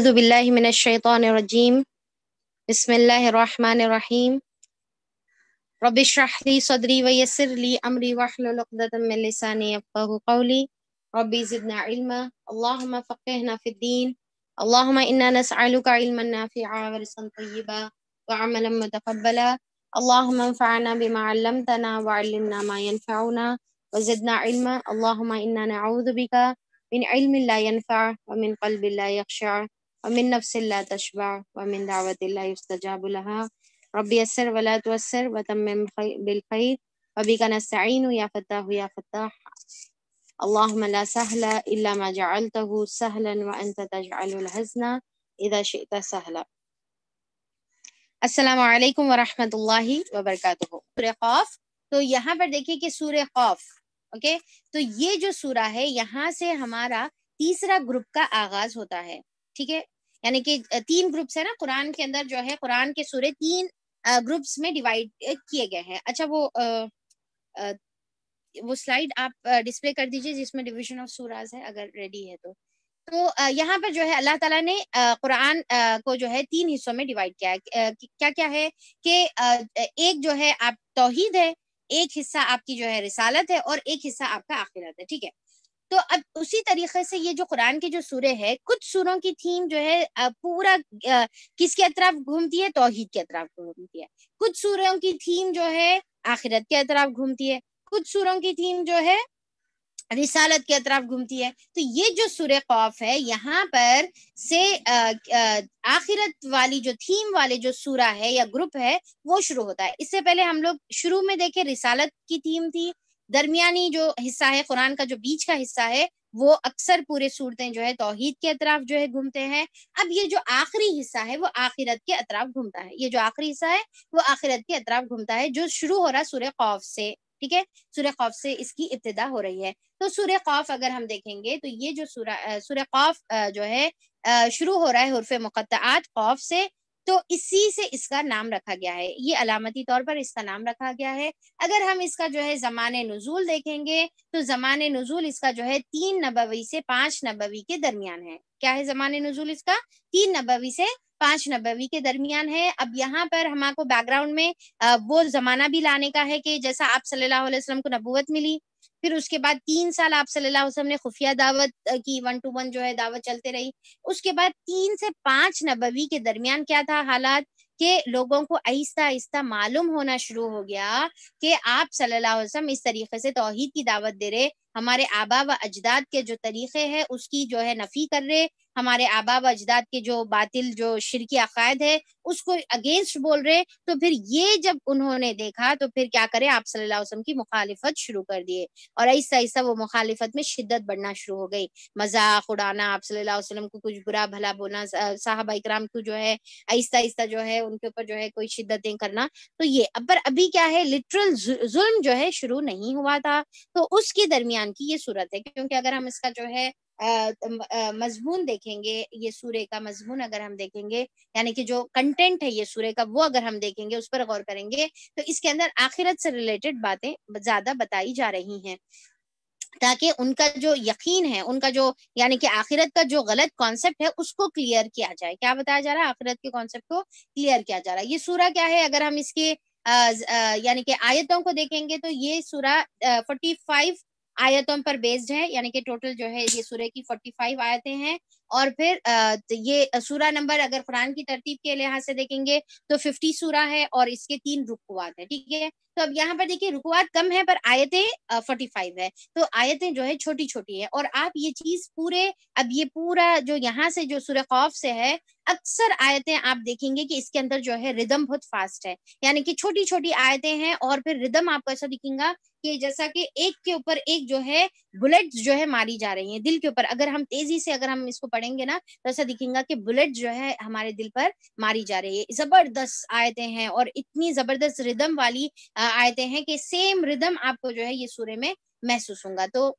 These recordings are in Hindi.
أعوذ بالله من الشيطان الرجيم بسم الله الرحمن الرحيم رب اشرح لي صدري ويسر لي أمري واحلل عقدة من لساني يفقهوا قولي ربي زدنا علما اللهم فقهنا في الدين اللهم إنا نسألك علما نافعا ورزقا طيبا وعملا متقبلا اللهم انفعنا بما علمتنا وعلمنا ما ينفعنا وزدنا علما اللهم إنا نعوذ بك من علم لا ينفع ومن قلب لا يخشع वमिन नफसिल्ला तशबा वमिन दावतिल्ला युस्तजाब लहा रब्बी यसर वला तुअस्सर वतम्मिम बिल खैर वबिका नस्तईन या फत्ताह या फत्ताह اللهم لا سهل إلا ما جعلته سهلا وأنت تجعل الحزن إذا شئت سهلا अस्सलाम वालेकुम वरहमतुल्लाहि वबरकातुहू खौफ तो यहाँ पर देखिए कि सूर्य खौफ ओके तो ये जो सूरा है यहाँ से हमारा तीसरा ग्रुप का आगाज होता है ठीक है यानी कि तीन ग्रुप्स है ना कुरान के अंदर जो है कुरान के सूर्य तीन ग्रुप्स में डिवाइड किए गए हैं अच्छा वो आ, आ, वो स्लाइड आप डिस्प्ले कर दीजिए जिसमें डिविजन ऑफ सूराज है अगर रेडी है तो तो यहाँ पर जो है अल्लाह ताला ने कुरान को जो है तीन हिस्सों में डिवाइड किया है क्या क्या है कि एक जो है आप तोहीद है एक हिस्सा आपकी जो है रिसालत है और एक हिस्सा आपका आखिरत है ठीक है तो अब उसी तरीके से ये जो कुरान के जो सूरे है कुछ सूरों की थीम जो है पूरा किसके अतराफ घूमती है तोहहीद के अतराफ घूमती है कुछ सूरों की थीम जो है आखिरत के अतराफ घूमती है कुछ सूरों की थीम जो है रिसालत के अतराफ घूमती है तो ये जो सुर खौफ है यहाँ पर से आखिरत वाली जो थीम वाले जो सूरा है या ग्रुप है वो शुरू होता है इससे पहले हम लोग शुरू में देखे रिसालत की थीम थी दरमिया जो हिस्सा है कुरान का जो बीच का हिस्सा है वो अक्सर पूरे सूरतें जो है तोहहीद के अतराफ जो है घूमते हैं अब ये जो आखिरी हिस्सा है वो आखिरत के अतराफ घूमता है ये जो आखिरी हिस्सा है वो आखिरत के अतराफ घूमता है जो शुरू हो रहा सूर्य खौफ से ठीक है सूर्य खौफ से इसकी इब्तदा हो रही है तो सूर्य खौफ अगर हम देखेंगे तो ये जो सूर्य सूर्य खौफ जो है शुरू हो रहा है हरफ मुकत्त खौफ से तो इसी से इसका नाम रखा गया है ये अलामती तौर पर इसका नाम रखा गया है अगर हम इसका जो है जमान नजूल देखेंगे तो जमान नजूल इसका जो है तीन नबवी से पांच नबवी के दरमियान है क्या है जमान नजूल इसका तीन नबवी से पांच नबवी के दरमियान है अब यहाँ पर हमारे बैकग्राउंड में वो जमाना भी लाने का है कि जैसा आप सल्लल्लाहु अलैहि वसल्लम को नबूवत मिली फिर उसके बाद तीन साल आप सल्लल्लाहु अलैहि वसल्लम ने खुफिया दावत की वन टू वन जो है दावत चलते रही उसके बाद तीन से पांच नबवी के दरमियान क्या था हालात के लोगों को आहिस्ता आहिस्ता मालूम होना शुरू हो गया कि आप सल्लल्लाहु अलैहि वसल्लम इस तरीके से तोहहीद की दावत दे रहे हमारे आबा व अजदाद के जो तरीके हैं उसकी जो है नफी कर रहे हमारे आबाब अजदाद के जो बातिल जो शिरकी अकायद है उसको अगेंस्ट बोल रहे तो फिर ये जब उन्होंने देखा तो फिर क्या करे आप सल्लल्लाहु अलैहि वसल्लम की मुखालिफत शुरू कर दिए और ऐसा ऐसा वो मुखालिफत में शिद्दत बढ़ना शुरू हो गई मजाक उड़ाना आप सल्लल्लाहु अलैहि वसल्लम को कुछ बुरा भला बोलना साहबा इकराम को जो है आहिस्ता आहिस्ता जो है उनके ऊपर जो है कोई शिद्दतें करना तो ये अब पर अभी क्या है लिटरल जुल्म जो है शुरू नहीं हुआ था तो उसके दरमियान की ये सूरत है क्योंकि अगर हम इसका जो है मजमून देखेंगे ये सूर्य का मजमून अगर हम देखेंगे यानी कि जो कंटेंट है ये सूर्य का वो अगर हम देखेंगे उस पर गौर करेंगे तो इसके अंदर आखिरत से रिलेटेड बातें ज्यादा बताई जा रही हैं ताकि उनका जो यकीन है उनका जो यानी कि आखिरत का जो गलत कॉन्सेप्ट है उसको क्लियर किया जाए क्या बताया जा रहा है आखिरत के कॉन्सेप्ट को क्लियर किया जा रहा है ये सूरा क्या है अगर हम इसके यानी कि आयतों को देखेंगे तो ये सूरा फोर्टी फाइव आयतों पर बेस्ड है यानी कि टोटल जो है ये सूर्य की 45 आयतें हैं और फिर तो ये सूरा नंबर अगर कुरान की तरतीब के लिहाज से देखेंगे तो 50 सूरा है और इसके तीन रुकवात है ठीक है तो अब यहाँ पर देखिए रुकवात कम है पर आयतें 45 है तो आयतें जो है छोटी छोटी है और आप ये चीज पूरे अब ये पूरा जो यहाँ से जो सूर्य खौफ से है अक्सर आयतें आप देखेंगे कि इसके अंदर जो है रिदम बहुत फास्ट है यानी कि छोटी छोटी आयतें हैं और फिर रिदम आपको ऐसा दिखेगा कि जैसा कि एक के ऊपर एक जो है बुलेट जो है मारी जा रही है दिल के ऊपर अगर हम तेजी से अगर हम इसको पढ़ेंगे ना तो ऐसा दिखेगा कि बुलेट जो है हमारे दिल पर मारी जा रही है जबरदस्त आयतें हैं और इतनी जबरदस्त रिदम वाली आयतें हैं कि सेम रिदम आपको जो है ये सूर्य में महसूस होगा तो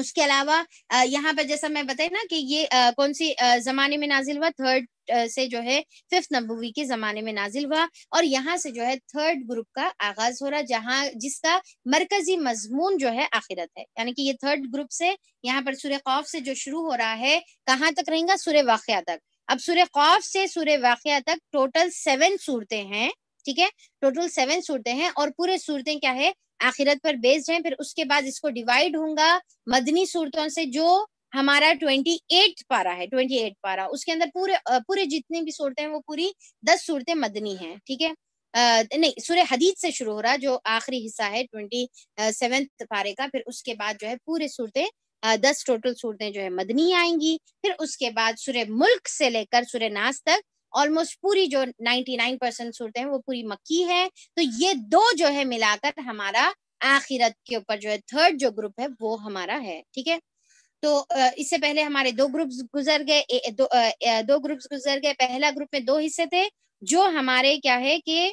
उसके अलावा यहाँ पर जैसा मैं बताई ना कि ये कौन सी जमाने में नाजिल हुआ थर्ड से जो है फिफ्थ नबूवी के जमाने में नाजिल हुआ और यहाँ से जो है थर्ड ग्रुप का आगाज हो रहा जहाँ जिसका मरकजी मजमून जो है आखिरत है यानी कि ये थर्ड ग्रुप से यहाँ पर सूर्य खौफ से जो शुरू हो रहा है कहाँ तक रहेगा सूर्य वाकया तक अब सूर्य खौफ से सूर्य वाकया तक टोटल सेवन सूरतें हैं ठीक है टोटल सेवन सूरतें हैं और पूरे सूरतें क्या है आखिरत पर बेस्ड हैं फिर उसके बाद इसको डिवाइड होगा मदनी सूरतों से जो हमारा ट्वेंटी एट पारा है ट्वेंटी एट पारा उसके अंदर पूरे पूरे जितनी भी सूरतें हैं वो पूरी दस सूरतें मदनी हैं ठीक है आ, नहीं सूर्य हदीत से शुरू हो रहा जो आखिरी हिस्सा है ट्वेंटी सेवेंथ पारे का फिर उसके बाद जो है पूरे सूरतें दस टोटल सूरतें जो है मदनी आएंगी फिर उसके बाद सूर्य मुल्क से लेकर सूर्य नाश तक ऑलमोस्ट पूरी जो 99 परसेंट सूरतें हैं वो पूरी मक्की है तो ये दो जो है मिलाकर हमारा आखिरत के ऊपर जो है थर्ड जो ग्रुप है वो हमारा है ठीक है तो इससे पहले हमारे दो ग्रुप्स गुजर गए दो दो ग्रुप्स गुजर गए पहला ग्रुप में दो हिस्से थे जो हमारे क्या है कि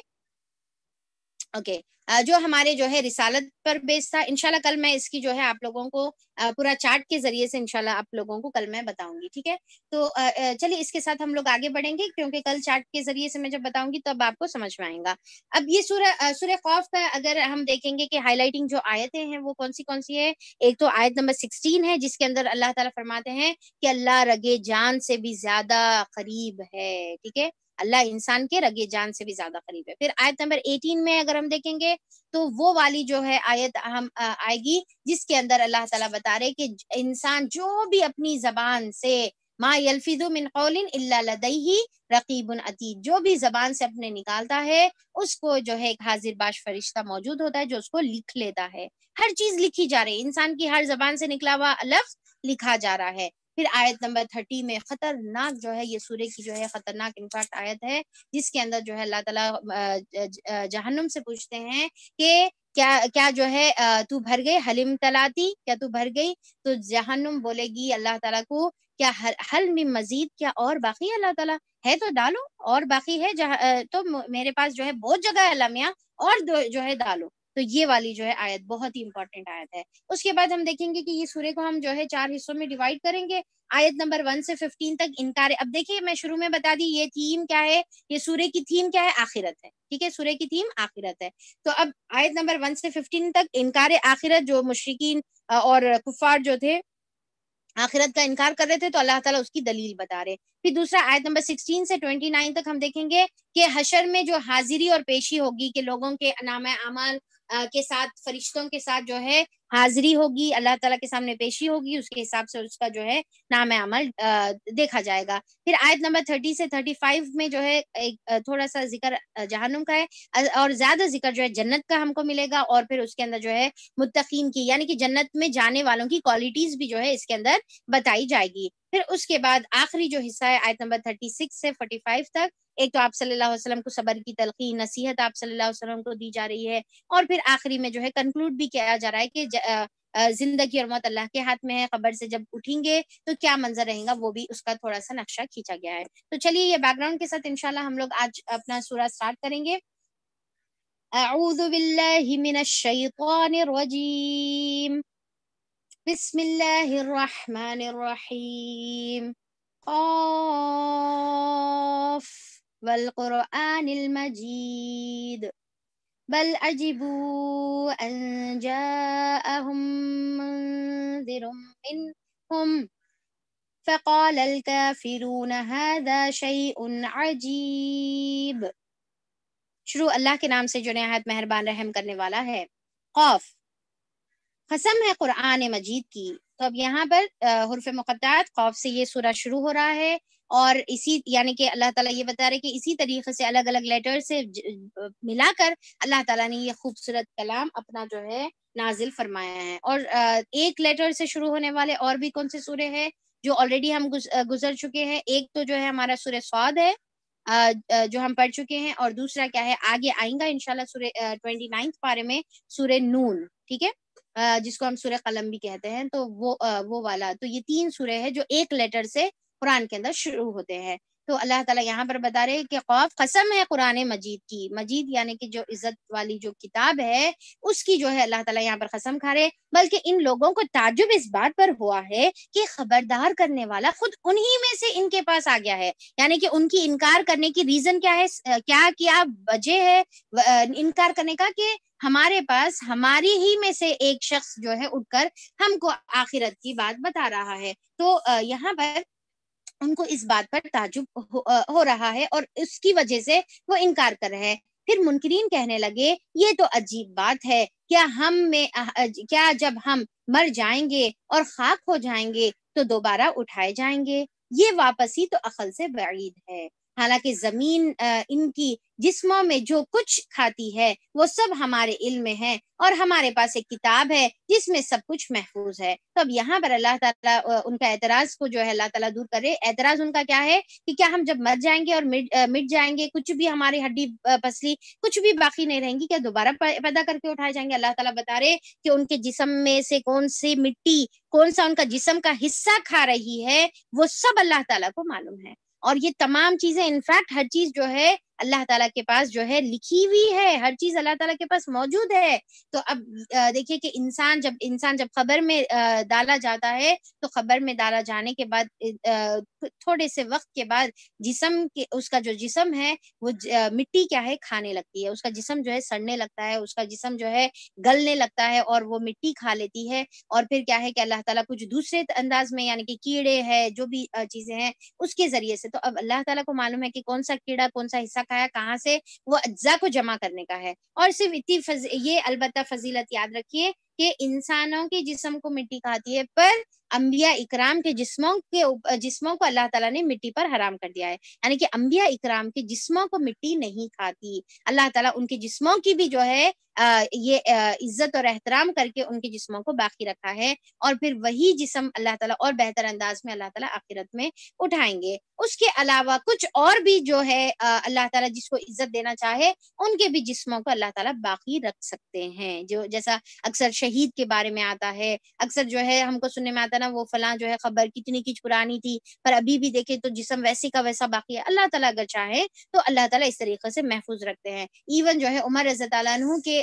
ओके okay. uh, जो हमारे जो है रिसालत पर बेस्ड था इनशाला कल मैं इसकी जो है आप लोगों को uh, पूरा चार्ट के जरिए से इनशाला आप लोगों को कल मैं बताऊंगी ठीक है तो uh, चलिए इसके साथ हम लोग आगे बढ़ेंगे क्योंकि कल चार्ट के जरिए से मैं जब बताऊंगी तब आपको समझ में आएगा अब ये सूर्य सूर्य खौफ का अगर हम देखेंगे कि हाईलाइटिंग जो आयतें हैं वो कौन सी कौन सी है एक तो आयत नंबर सिक्सटीन है जिसके अंदर अल्लाह तला फरमाते हैं कि अल्लाह रगे जान से भी ज्यादा करीब है ठीक है अल्लाह इंसान के रगे जान से भी ज्यादा करीब है फिर आयत नंबर 18 में अगर हम देखेंगे तो वो वाली जो है आयत हम आएगी जिसके अंदर अल्लाह ताला बता रहे कि इंसान जो भी अपनी जबान से माँ यलफिजुमिन लदई रकीबन अतीत जो भी जबान से अपने निकालता है उसको जो है एक हाजिर बाश फरिश्ता मौजूद होता है जो उसको लिख लेता है हर चीज लिखी जा रही है इंसान की हर जबान से निकला हुआ लफ्ज लिखा जा रहा है फिर आयत नंबर थर्टी में खतरनाक जो है ये सूर्य की जो है खतरनाक इनफैक्ट आयत है जिसके अंदर जो है अल्लाह तला जहनुम से पूछते हैं कि क्या क्या जो है तू भर गई हलीम तलाती क्या तू भर गई तो जहनुम बोलेगी अल्लाह तला को क्या हर हल में मजीद क्या और बाकी अल्लाह तला है तो डालो और बाकी है जहा तो मेरे पास जो है बहुत जगह है लमिया और जो है डालो तो ये वाली जो है आयत बहुत ही इंपॉर्टेंट आयत है उसके बाद हम देखेंगे कि ये सूर्य को हम जो है चार हिस्सों में डिवाइड करेंगे आयत नंबर वन से फिफ्टीन तक इनकार अब देखिए मैं शुरू में बता दी ये थीम क्या है ये सूर्य की थीम क्या है आखिरत है ठीक है सूर्य की थीम आखिरत है तो अब आयत नंबर वन से फिफ्टीन तक इनकार आखिरत जो मुशरकिन और कुफार जो थे आखिरत का इनकार कर रहे थे तो अल्लाह ताला उसकी दलील बता रहे फिर दूसरा आयत नंबर 16 से 29 तक हम देखेंगे कि हशर में जो हाजिरी और पेशी होगी कि लोगों के नाम अमल के साथ फरिश्तों के साथ जो है हाजिरी होगी अल्लाह ताला के सामने पेशी होगी उसके हिसाब से उसका जो है नाम अमल देखा जाएगा फिर आयत नंबर थर्टी से थर्टी फाइव में जो है एक थोड़ा सा जिक्र जहनुम का है और ज्यादा जिक्र जो है जन्नत का हमको मिलेगा और फिर उसके अंदर जो है मुतकीम की यानी कि जन्नत में जाने वालों की क्वालिटीज भी जो है इसके अंदर बताई जाएगी फिर उसके बाद आखिरी जो हिस्सा है आयत नंबर थर्टी सिक्स से फोर्टी फाइव तक एक तो आप सल्लल्लाहु अलैहि वसल्लम को सबर की तलखी नसीहत आप सल्लल्लाहु अलैहि वसल्लम को दी जा रही है और फिर आखिरी में जो है कंक्लूड भी किया जा रहा है कि जिंदगी और मौत अल्लाह के हाथ में है खबर से जब उठेंगे तो क्या मंजर रहेगा वो भी उसका थोड़ा सा नक्शा खींचा गया है तो चलिए ये बैकग्राउंड के साथ इनशाला हम लोग आज अपना सूरा स्टार्ट करेंगे أعوذ بالله من الشيطان الرجيم بسم الله الرحمن الرحيم قاف والقرآن المجيد بل عجبوا أن جاءهم منذر منهم فقال الكافرون هذا شيء عجيب شروع الله کے نام سے جو نہایت مہربان رحم کرنے والا ہے قوف قسم ہے قرآن مجید کی تو اب یہاں پر حرف مقدعات قوف سے یہ سورہ شروع ہو رہا ہے और इसी यानी कि अल्लाह ताला ये बता रहे कि इसी तरीके से अलग अलग लेटर से मिलाकर अल्लाह ताला ने ये खूबसूरत कलाम अपना जो है नाजिल फरमाया है और एक लेटर से शुरू होने वाले और भी कौन से सूर्य है जो ऑलरेडी हम गुजर चुके हैं एक तो जो है हमारा सूर्य स्वाद है जो हम पढ़ चुके हैं और दूसरा क्या है आगे आएंगा इनशाला सूर्य ट्वेंटी नाइन्थ पारे में सूर्य नून ठीक है जिसको हम सूर्य कलम भी कहते हैं तो वो वो वाला तो ये तीन सूर्य है जो एक लेटर से कुरान के अंदर शुरू होते हैं तो अल्लाह ताला यहाँ पर बता रहे हैं कि खौफ कसम है कुरान मजीद की मजीद यानी कि जो इज्जत वाली जो किताब है उसकी जो है अल्लाह ताला यहाँ पर कसम खा रहे बल्कि इन लोगों को ताजुब इस बात पर हुआ है कि खबरदार करने वाला खुद उन्हीं में से इनके पास आ गया है यानी कि उनकी इनकार करने की रीजन क्या है क्या क्या वजह है इनकार करने का कि हमारे पास हमारी ही में से एक शख्स जो है उठकर हमको आखिरत की बात बता रहा है तो यहाँ पर उनको इस बात पर ताजुब हो, हो रहा है और उसकी वजह से वो इनकार कर रहे हैं फिर मुनकरीन कहने लगे ये तो अजीब बात है क्या हम में क्या जब हम मर जाएंगे और खाक हो जाएंगे तो दोबारा उठाए जाएंगे ये वापसी तो अकल से बैद है हालांकि जमीन इनकी जिस्मों में जो कुछ खाती है वो सब हमारे इल्म में है और हमारे पास एक किताब है जिसमें सब कुछ महफूज है तो अब यहाँ पर अल्लाह ताला उनका एतराज को जो है अल्लाह ताला दूर करे एतराज उनका क्या है कि क्या हम जब मर जाएंगे और मिट मिट जाएंगे कुछ भी हमारी हड्डी पसली कुछ भी बाकी नहीं रहेंगी क्या दोबारा पैदा करके उठाए जाएंगे अल्लाह तला बता रहे कि उनके जिसम में से कौन सी मिट्टी कौन सा उनका जिसम का हिस्सा खा रही है वो सब अल्लाह तला को मालूम है और ये तमाम चीजें इनफैक्ट हर चीज जो है अल्लाह ताला के पास जो है लिखी हुई है हर चीज अल्लाह ताला के पास मौजूद है तो अब देखिए कि इंसान जब इंसान जब खबर में डाला जाता है तो खबर में डाला जाने के बाद थोड़े से वक्त के बाद जिसम के उसका जो जिसम है वो मिट्टी क्या है खाने लगती है उसका जिसम जो है सड़ने लगता है उसका जिसम जो है गलने लगता है और वो मिट्टी खा लेती है और फिर क्या है कि अल्लाह ताला कुछ दूसरे अंदाज में यानी कि कीड़े है जो भी चीजें हैं उसके जरिए से तो अब अल्लाह ताला को मालूम है कि कौन सा कीड़ा कौन सा हिस्सा खाया कहाँ से वो अज्जा को जमा करने का है और सिर्फ इतनी फज, ये अलबत्ता फजीलत याद रखिए कि इंसानों के जिसम को मिट्टी खाती है पर अम्बिया इकराम के जिस्मों के जिस्मों को अल्लाह ताला ने मिट्टी पर हराम कर दिया है यानी कि अम्बिया इकराम के जिस्मों को मिट्टी नहीं खाती अल्लाह ताला उनके जिस्मों की भी जो है ये इज्जत और एहतराम करके उनके जिस्मों को बाकी रखा है और फिर वही जिसम अल्लाह ताला और बेहतर अंदाज में अल्लाह ताला आखिरत में उठाएंगे उसके अलावा कुछ और भी जो है अल्लाह ताला जिसको इज्जत देना चाहे उनके भी जिस्मों को अल्लाह ताला बाकी रख सकते हैं जो जैसा अक्सर शहीद के बारे में आता है अक्सर जो है हमको सुनने में आता था ना वो फला जो है खबर कितनी की पुरानी थी पर अभी भी देखे तो जिसम वैसे का वैसा बाकी है अल्लाह ताला अगर चाहे तो अल्लाह ताला इस तरीके से महफूज रखते हैं इवन जो है उमर रजा तु के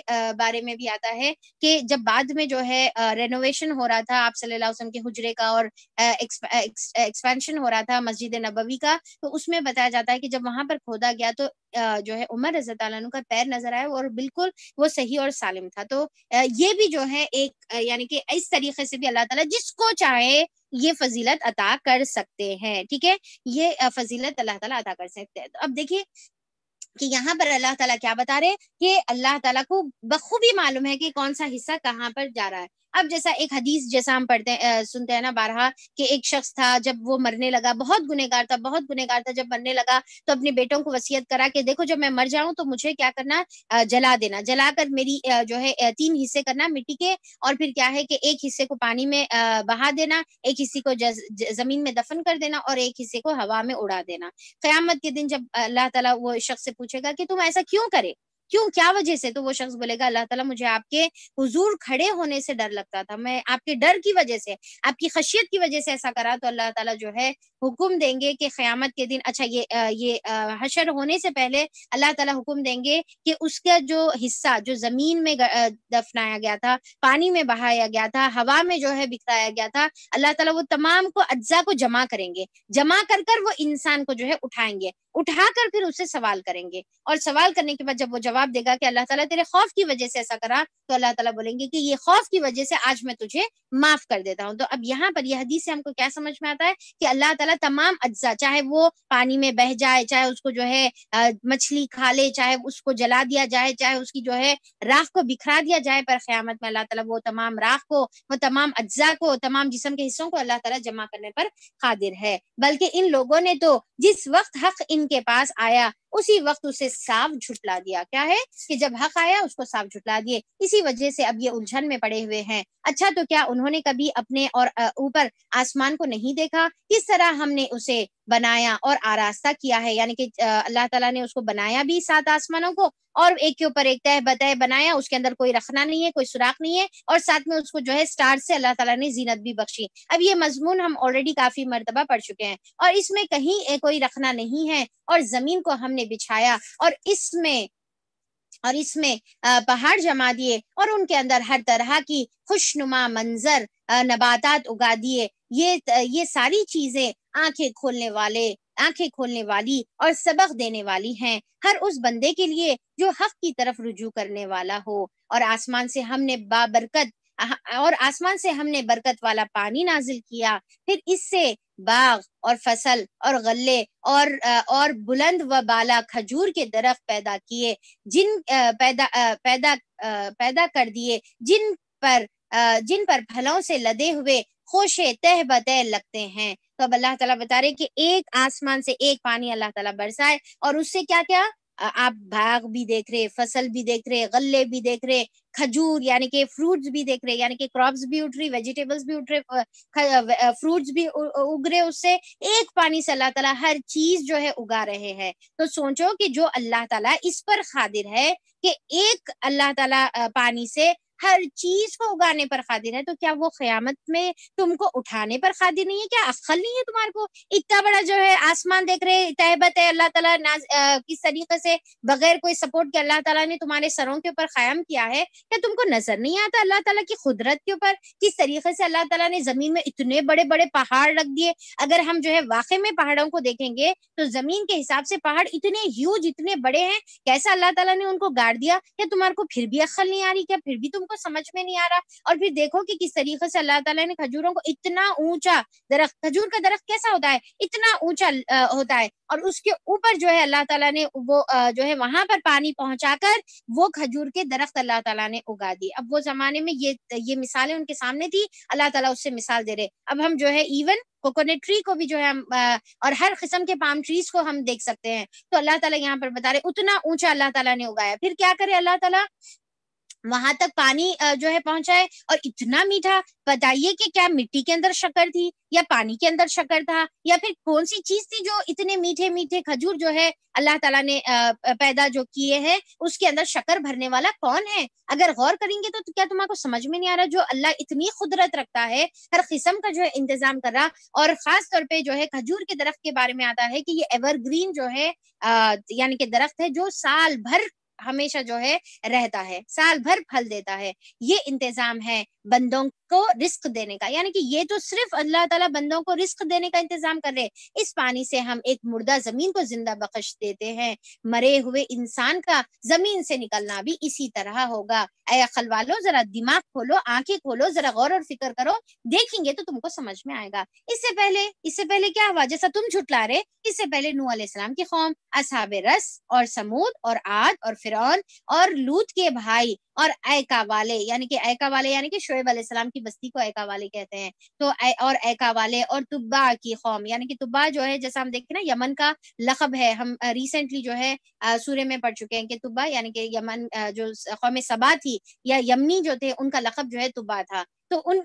बारे में भी आता है कि जब बाद में जो है रेनोवेशन हो रहा था आप सल्लाम के हजरे का और एक्सपेंशन हो रहा था मस्जिद नबवी का तो उसमें बताया जाता है कि जब वहां पर खोदा गया तो जो है उमर रजा तु का पैर नजर आया और बिल्कुल वो सही और सालिम था तो ये भी जो है एक यानी कि इस तरीके से भी अल्लाह ताला जिसको चाहे ये फजीलत अदा कर सकते हैं ठीक है ये फजीलत अल्लाह ताला अदा कर सकते हैं तो अब देखिए कि यहाँ पर अल्लाह ताला क्या बता रहे कि अल्लाह ताला को बखूबी मालूम है कि कौन सा हिस्सा कहाँ पर जा रहा है अब जैसा एक हदीस जैसा हम पढ़ते हैं सुनते हैं ना बारहा कि एक शख्स था जब वो मरने लगा बहुत गुनेगार था बहुत गुनेगार था जब मरने लगा तो अपने बेटों को वसीयत करा कि देखो जब मैं मर जाऊं तो मुझे क्या करना जला देना जलाकर मेरी जो है तीन हिस्से करना मिट्टी के और फिर क्या है कि एक हिस्से को पानी में बहा देना एक हिस्से को जमीन में दफन कर देना और एक हिस्से को हवा में उड़ा देना क्यामत के दिन जब अल्लाह तला वो शख्स से पूछेगा कि तुम ऐसा क्यों करे क्यों क्या वजह से तो वो शख्स बोलेगा अल्लाह ताला मुझे आपके हुजूर खड़े होने से डर लगता था मैं आपके डर की वजह से आपकी खशियत की वजह से ऐसा करा तो अल्लाह ताला जो है हुक्म देंगे कि क्यामत के दिन अच्छा ये ये हशर होने से पहले अल्लाह ताला हुक्म देंगे कि उसका जो हिस्सा जो ज़मीन में दफनाया गया था पानी में बहाया गया था हवा में जो है बिखराया गया था अल्लाह ताला वो तमाम को अज्जा को जमा करेंगे जमा कर कर वो इंसान को जो है उठाएंगे उठाकर फिर उससे सवाल करेंगे और सवाल करने के बाद जब वो जवाब देगा कि अल्लाह ताला तेरे खौफ की वजह से ऐसा करा तो अल्लाह ताला बोलेंगे कि ये खौफ की वजह से आज मैं तुझे माफ कर देता हूँ तो अब यहाँ पर यह हदीस से हमको क्या समझ में आता है कि अल्लाह ताला तमाम अज्जा चाहे वो पानी में बह जाए चाहे उसको जो है मछली खा ले चाहे उसको जला दिया जाए चाहे उसकी जो है राख को बिखरा दिया जाए पर क्यामत में अल्लाह तला वो तमाम राख को वो तमाम अज्जा को तमाम जिसम के हिस्सों को अल्लाह तला जमा करने पर कादिर है बल्कि इन लोगों ने तो जिस वक्त हक इन के पास आया उसी वक्त उसे साफ झुटला दिया क्या है कि जब हक आया उसको साफ झुटला दिए इसी वजह से अब ये उलझन में पड़े हुए हैं अच्छा तो क्या उन्होंने कभी अपने और ऊपर आसमान को नहीं देखा किस तरह हमने उसे बनाया और आरास्ता किया है यानी कि अल्लाह ताला ने उसको बनाया भी सात आसमानों को और एक के ऊपर एक तय बताए बनाया उसके अंदर कोई रखना नहीं है कोई सुराख नहीं है और साथ में उसको जो है स्टार से अल्लाह ताला ने जीनत भी बख्शी अब ये मजमून हम ऑलरेडी काफी मरतबा पढ़ चुके हैं और इसमें कहीं कोई रखना नहीं है और जमीन को हमने ने बिछाया और इसमें और इसमें पहाड़ जमा दिए और उनके अंदर हर तरह की खुशनुमा मंजर नबातात उगा दिए ये ये सारी चीजें आंखें खोलने वाले आंखें खोलने वाली और सबक देने वाली हैं हर उस बंदे के लिए जो हक की तरफ रुजू करने वाला हो और आसमान से हमने बाबरकत और आसमान से हमने बरकत वाला पानी नाजिल किया फिर इससे बाग और फसल और गले और और बुलंद व बाला खजूर के दरख पैदा किए जिन पैदा पैदा पैदा कर दिए जिन पर जिन पर फलों से लदे हुए खोशे तह बतह लगते हैं तो अब अल्लाह ताला बता रहे कि एक आसमान से एक पानी अल्लाह ताला बरसाए और उससे क्या क्या आप भाग भी देख रहे फसल भी देख रहे गल्ले भी देख रहे खजूर यानी कि फ्रूट्स भी देख रहे यानी कि क्रॉप्स भी उठ रही वेजिटेबल्स भी उठ रहे फ्रूट्स भी उग रहे उससे एक पानी से अल्लाह ताला हर चीज जो है उगा रहे हैं तो सोचो कि जो अल्लाह ताला इस पर खादिर है कि एक अल्लाह ताला पानी से हर चीज को उगाने पर खादिर है तो क्या वो क्यामत में तुमको उठाने पर खादिर नहीं है क्या अक्ल नहीं है तुम्हारे को इतना बड़ा जो है आसमान देख रहे तहबत है अल्लाह तला किस तरीके से बगैर कोई सपोर्ट के अल्लाह तला ने तुम्हारे सरों के ऊपर क्याम किया है क्या तुमको नजर नहीं आता अल्लाह तला की कुदरत के ऊपर किस तरीके से अल्लाह तला ने जमीन में इतने बड़े बड़े पहाड़ रख दिए अगर हम जो है वाकई में पहाड़ों को देखेंगे तो जमीन के हिसाब से पहाड़ इतने ह्यूज इतने बड़े हैं कैसा अल्लाह तला ने उनको गाड़ दिया क्या तुम्हारे को फिर भी अक्ल नहीं आ रही क्या फिर भी तुमको को समझ में नहीं आ रहा और फिर देखो कि किस तरीके से अल्लाह ताला ने खजूरों को इतना ऊंचा दरख्त खजूर का दरख्त कैसा होता है इतना ऊंचा होता है और उसके ऊपर जो है अल्लाह ताला ने वो जो है वहां पर पानी पहुंचाकर वो खजूर के दरख्त अल्लाह ताला ने उगा दिए अब वो जमाने में ये ये मिसालें उनके सामने थी अल्लाह ताला उससे मिसाल दे रहे अब हम जो है इवन कोकोनट ट्री को भी जो है हम और हर किस्म के पाम ट्रीज को हम देख सकते हैं तो अल्लाह ताला यहाँ पर बता रहे उतना ऊंचा अल्लाह ताला ने उगाया फिर क्या करे अल्लाह ताला वहां तक पानी जो है पहुंचा है और इतना मीठा बताइए कि क्या मिट्टी के अंदर शक्कर थी या पानी के अंदर शक्कर था या फिर कौन सी चीज थी जो इतने मीठे मीठे खजूर जो है अल्लाह ताला ने पैदा जो किए हैं उसके अंदर शक्कर भरने वाला कौन है अगर गौर करेंगे तो क्या तुम्हारा समझ में नहीं आ रहा जो अल्लाह इतनी कुदरत रखता है हर किस्म का जो है इंतजाम कर रहा और खास तौर पर जो है खजूर के दरख्त के बारे में आता है कि ये एवरग्रीन जो है यानी कि दरख्त है जो साल भर हमेशा जो है रहता है साल भर फल देता है ये इंतजाम है बंदों को रिस्क देने का यानी कि ये तो सिर्फ अल्लाह ताला बंदों को रिस्क देने का इंतजाम कर रहे इस पानी से हम एक मुर्दा जमीन को जिंदा बख्श देते हैं मरे हुए इंसान का जमीन से निकलना भी इसी तरह होगा अः अखल जरा दिमाग खोलो आंखें खोलो जरा गौर और फिक्र करो देखेंगे तो तुमको समझ में आएगा इससे पहले इससे पहले क्या हुआ जैसा तुम झुटला रहे इससे पहले नू आसलाम की कौम असाब रस और समूद और आद और फिर और लूत के भाई और ऐका वाले यानी कि ऐका वाले यानी कि शोएब अलैहिस्सलाम की बस्ती को ऐका वाले कहते हैं तो ए, और ऐका वाले और तुब्बा की कौम यानी कि तुब्बा जो है जैसा हम देखते ना यमन का लखब है हम रिसेंटली जो है सूर्य में पढ़ चुके हैं कि तुब्बा यानी कि यमन जो कौम सबा थी या यमनी जो थे उनका लखब जो है तुब्बा था तो उन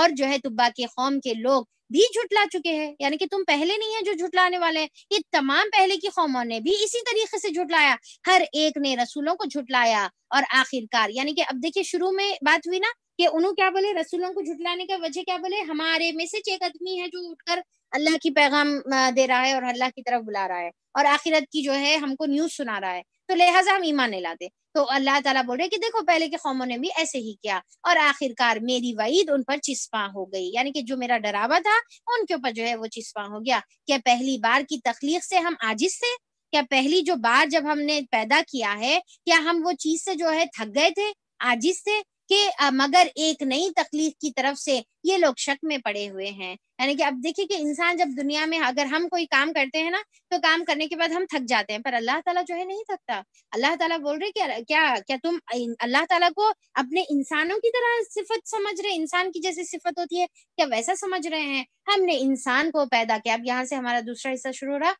और जो है तुब्बा के कौम के लोग भी झुटला चुके हैं यानी कि तुम पहले नहीं है जो झुटलाने वाले हैं ये तमाम पहले की कौमों ने भी इसी तरीके से झुटलाया हर एक ने रसूलों को झुटलाया और आखिरकार यानी कि अब देखिए शुरू में बात हुई ना कि उन्होंने क्या बोले रसूलों को झुटलाने का वजह क्या बोले हमारे में से एक आदमी है जो उठकर अल्लाह की पैगाम दे रहा है और अल्लाह की तरफ बुला रहा है और आखिरत की जो है हमको न्यूज सुना रहा है तो लिहाजा हम ईमान नहीं लाते तो अल्लाह ताला बोल रहे कि देखो पहले के कौमों ने भी ऐसे ही किया और आखिरकार मेरी वईद उन पर चिस्पा हो गई यानी कि जो मेरा डरावा था उनके ऊपर जो है वो चिस्पा हो गया क्या पहली बार की तखलीक से हम आजिज थे क्या पहली जो बार जब हमने पैदा किया है क्या हम वो चीज से जो है थक गए थे आजिज थे कि मगर एक नई तकलीफ की तरफ से ये लोग शक में पड़े हुए हैं यानी कि अब देखिए कि इंसान जब दुनिया में अगर हम कोई काम करते हैं ना तो काम करने के बाद हम थक जाते हैं पर अल्लाह ताला जो है नहीं थकता अल्लाह ताला बोल रहे क्या क्या क्या तुम अल्लाह ताला को अपने इंसानों की तरह सिफत समझ रहे इंसान की जैसी सिफत होती है क्या वैसा समझ रहे हैं हमने इंसान को पैदा किया अब यहाँ से हमारा दूसरा हिस्सा शुरू हो रहा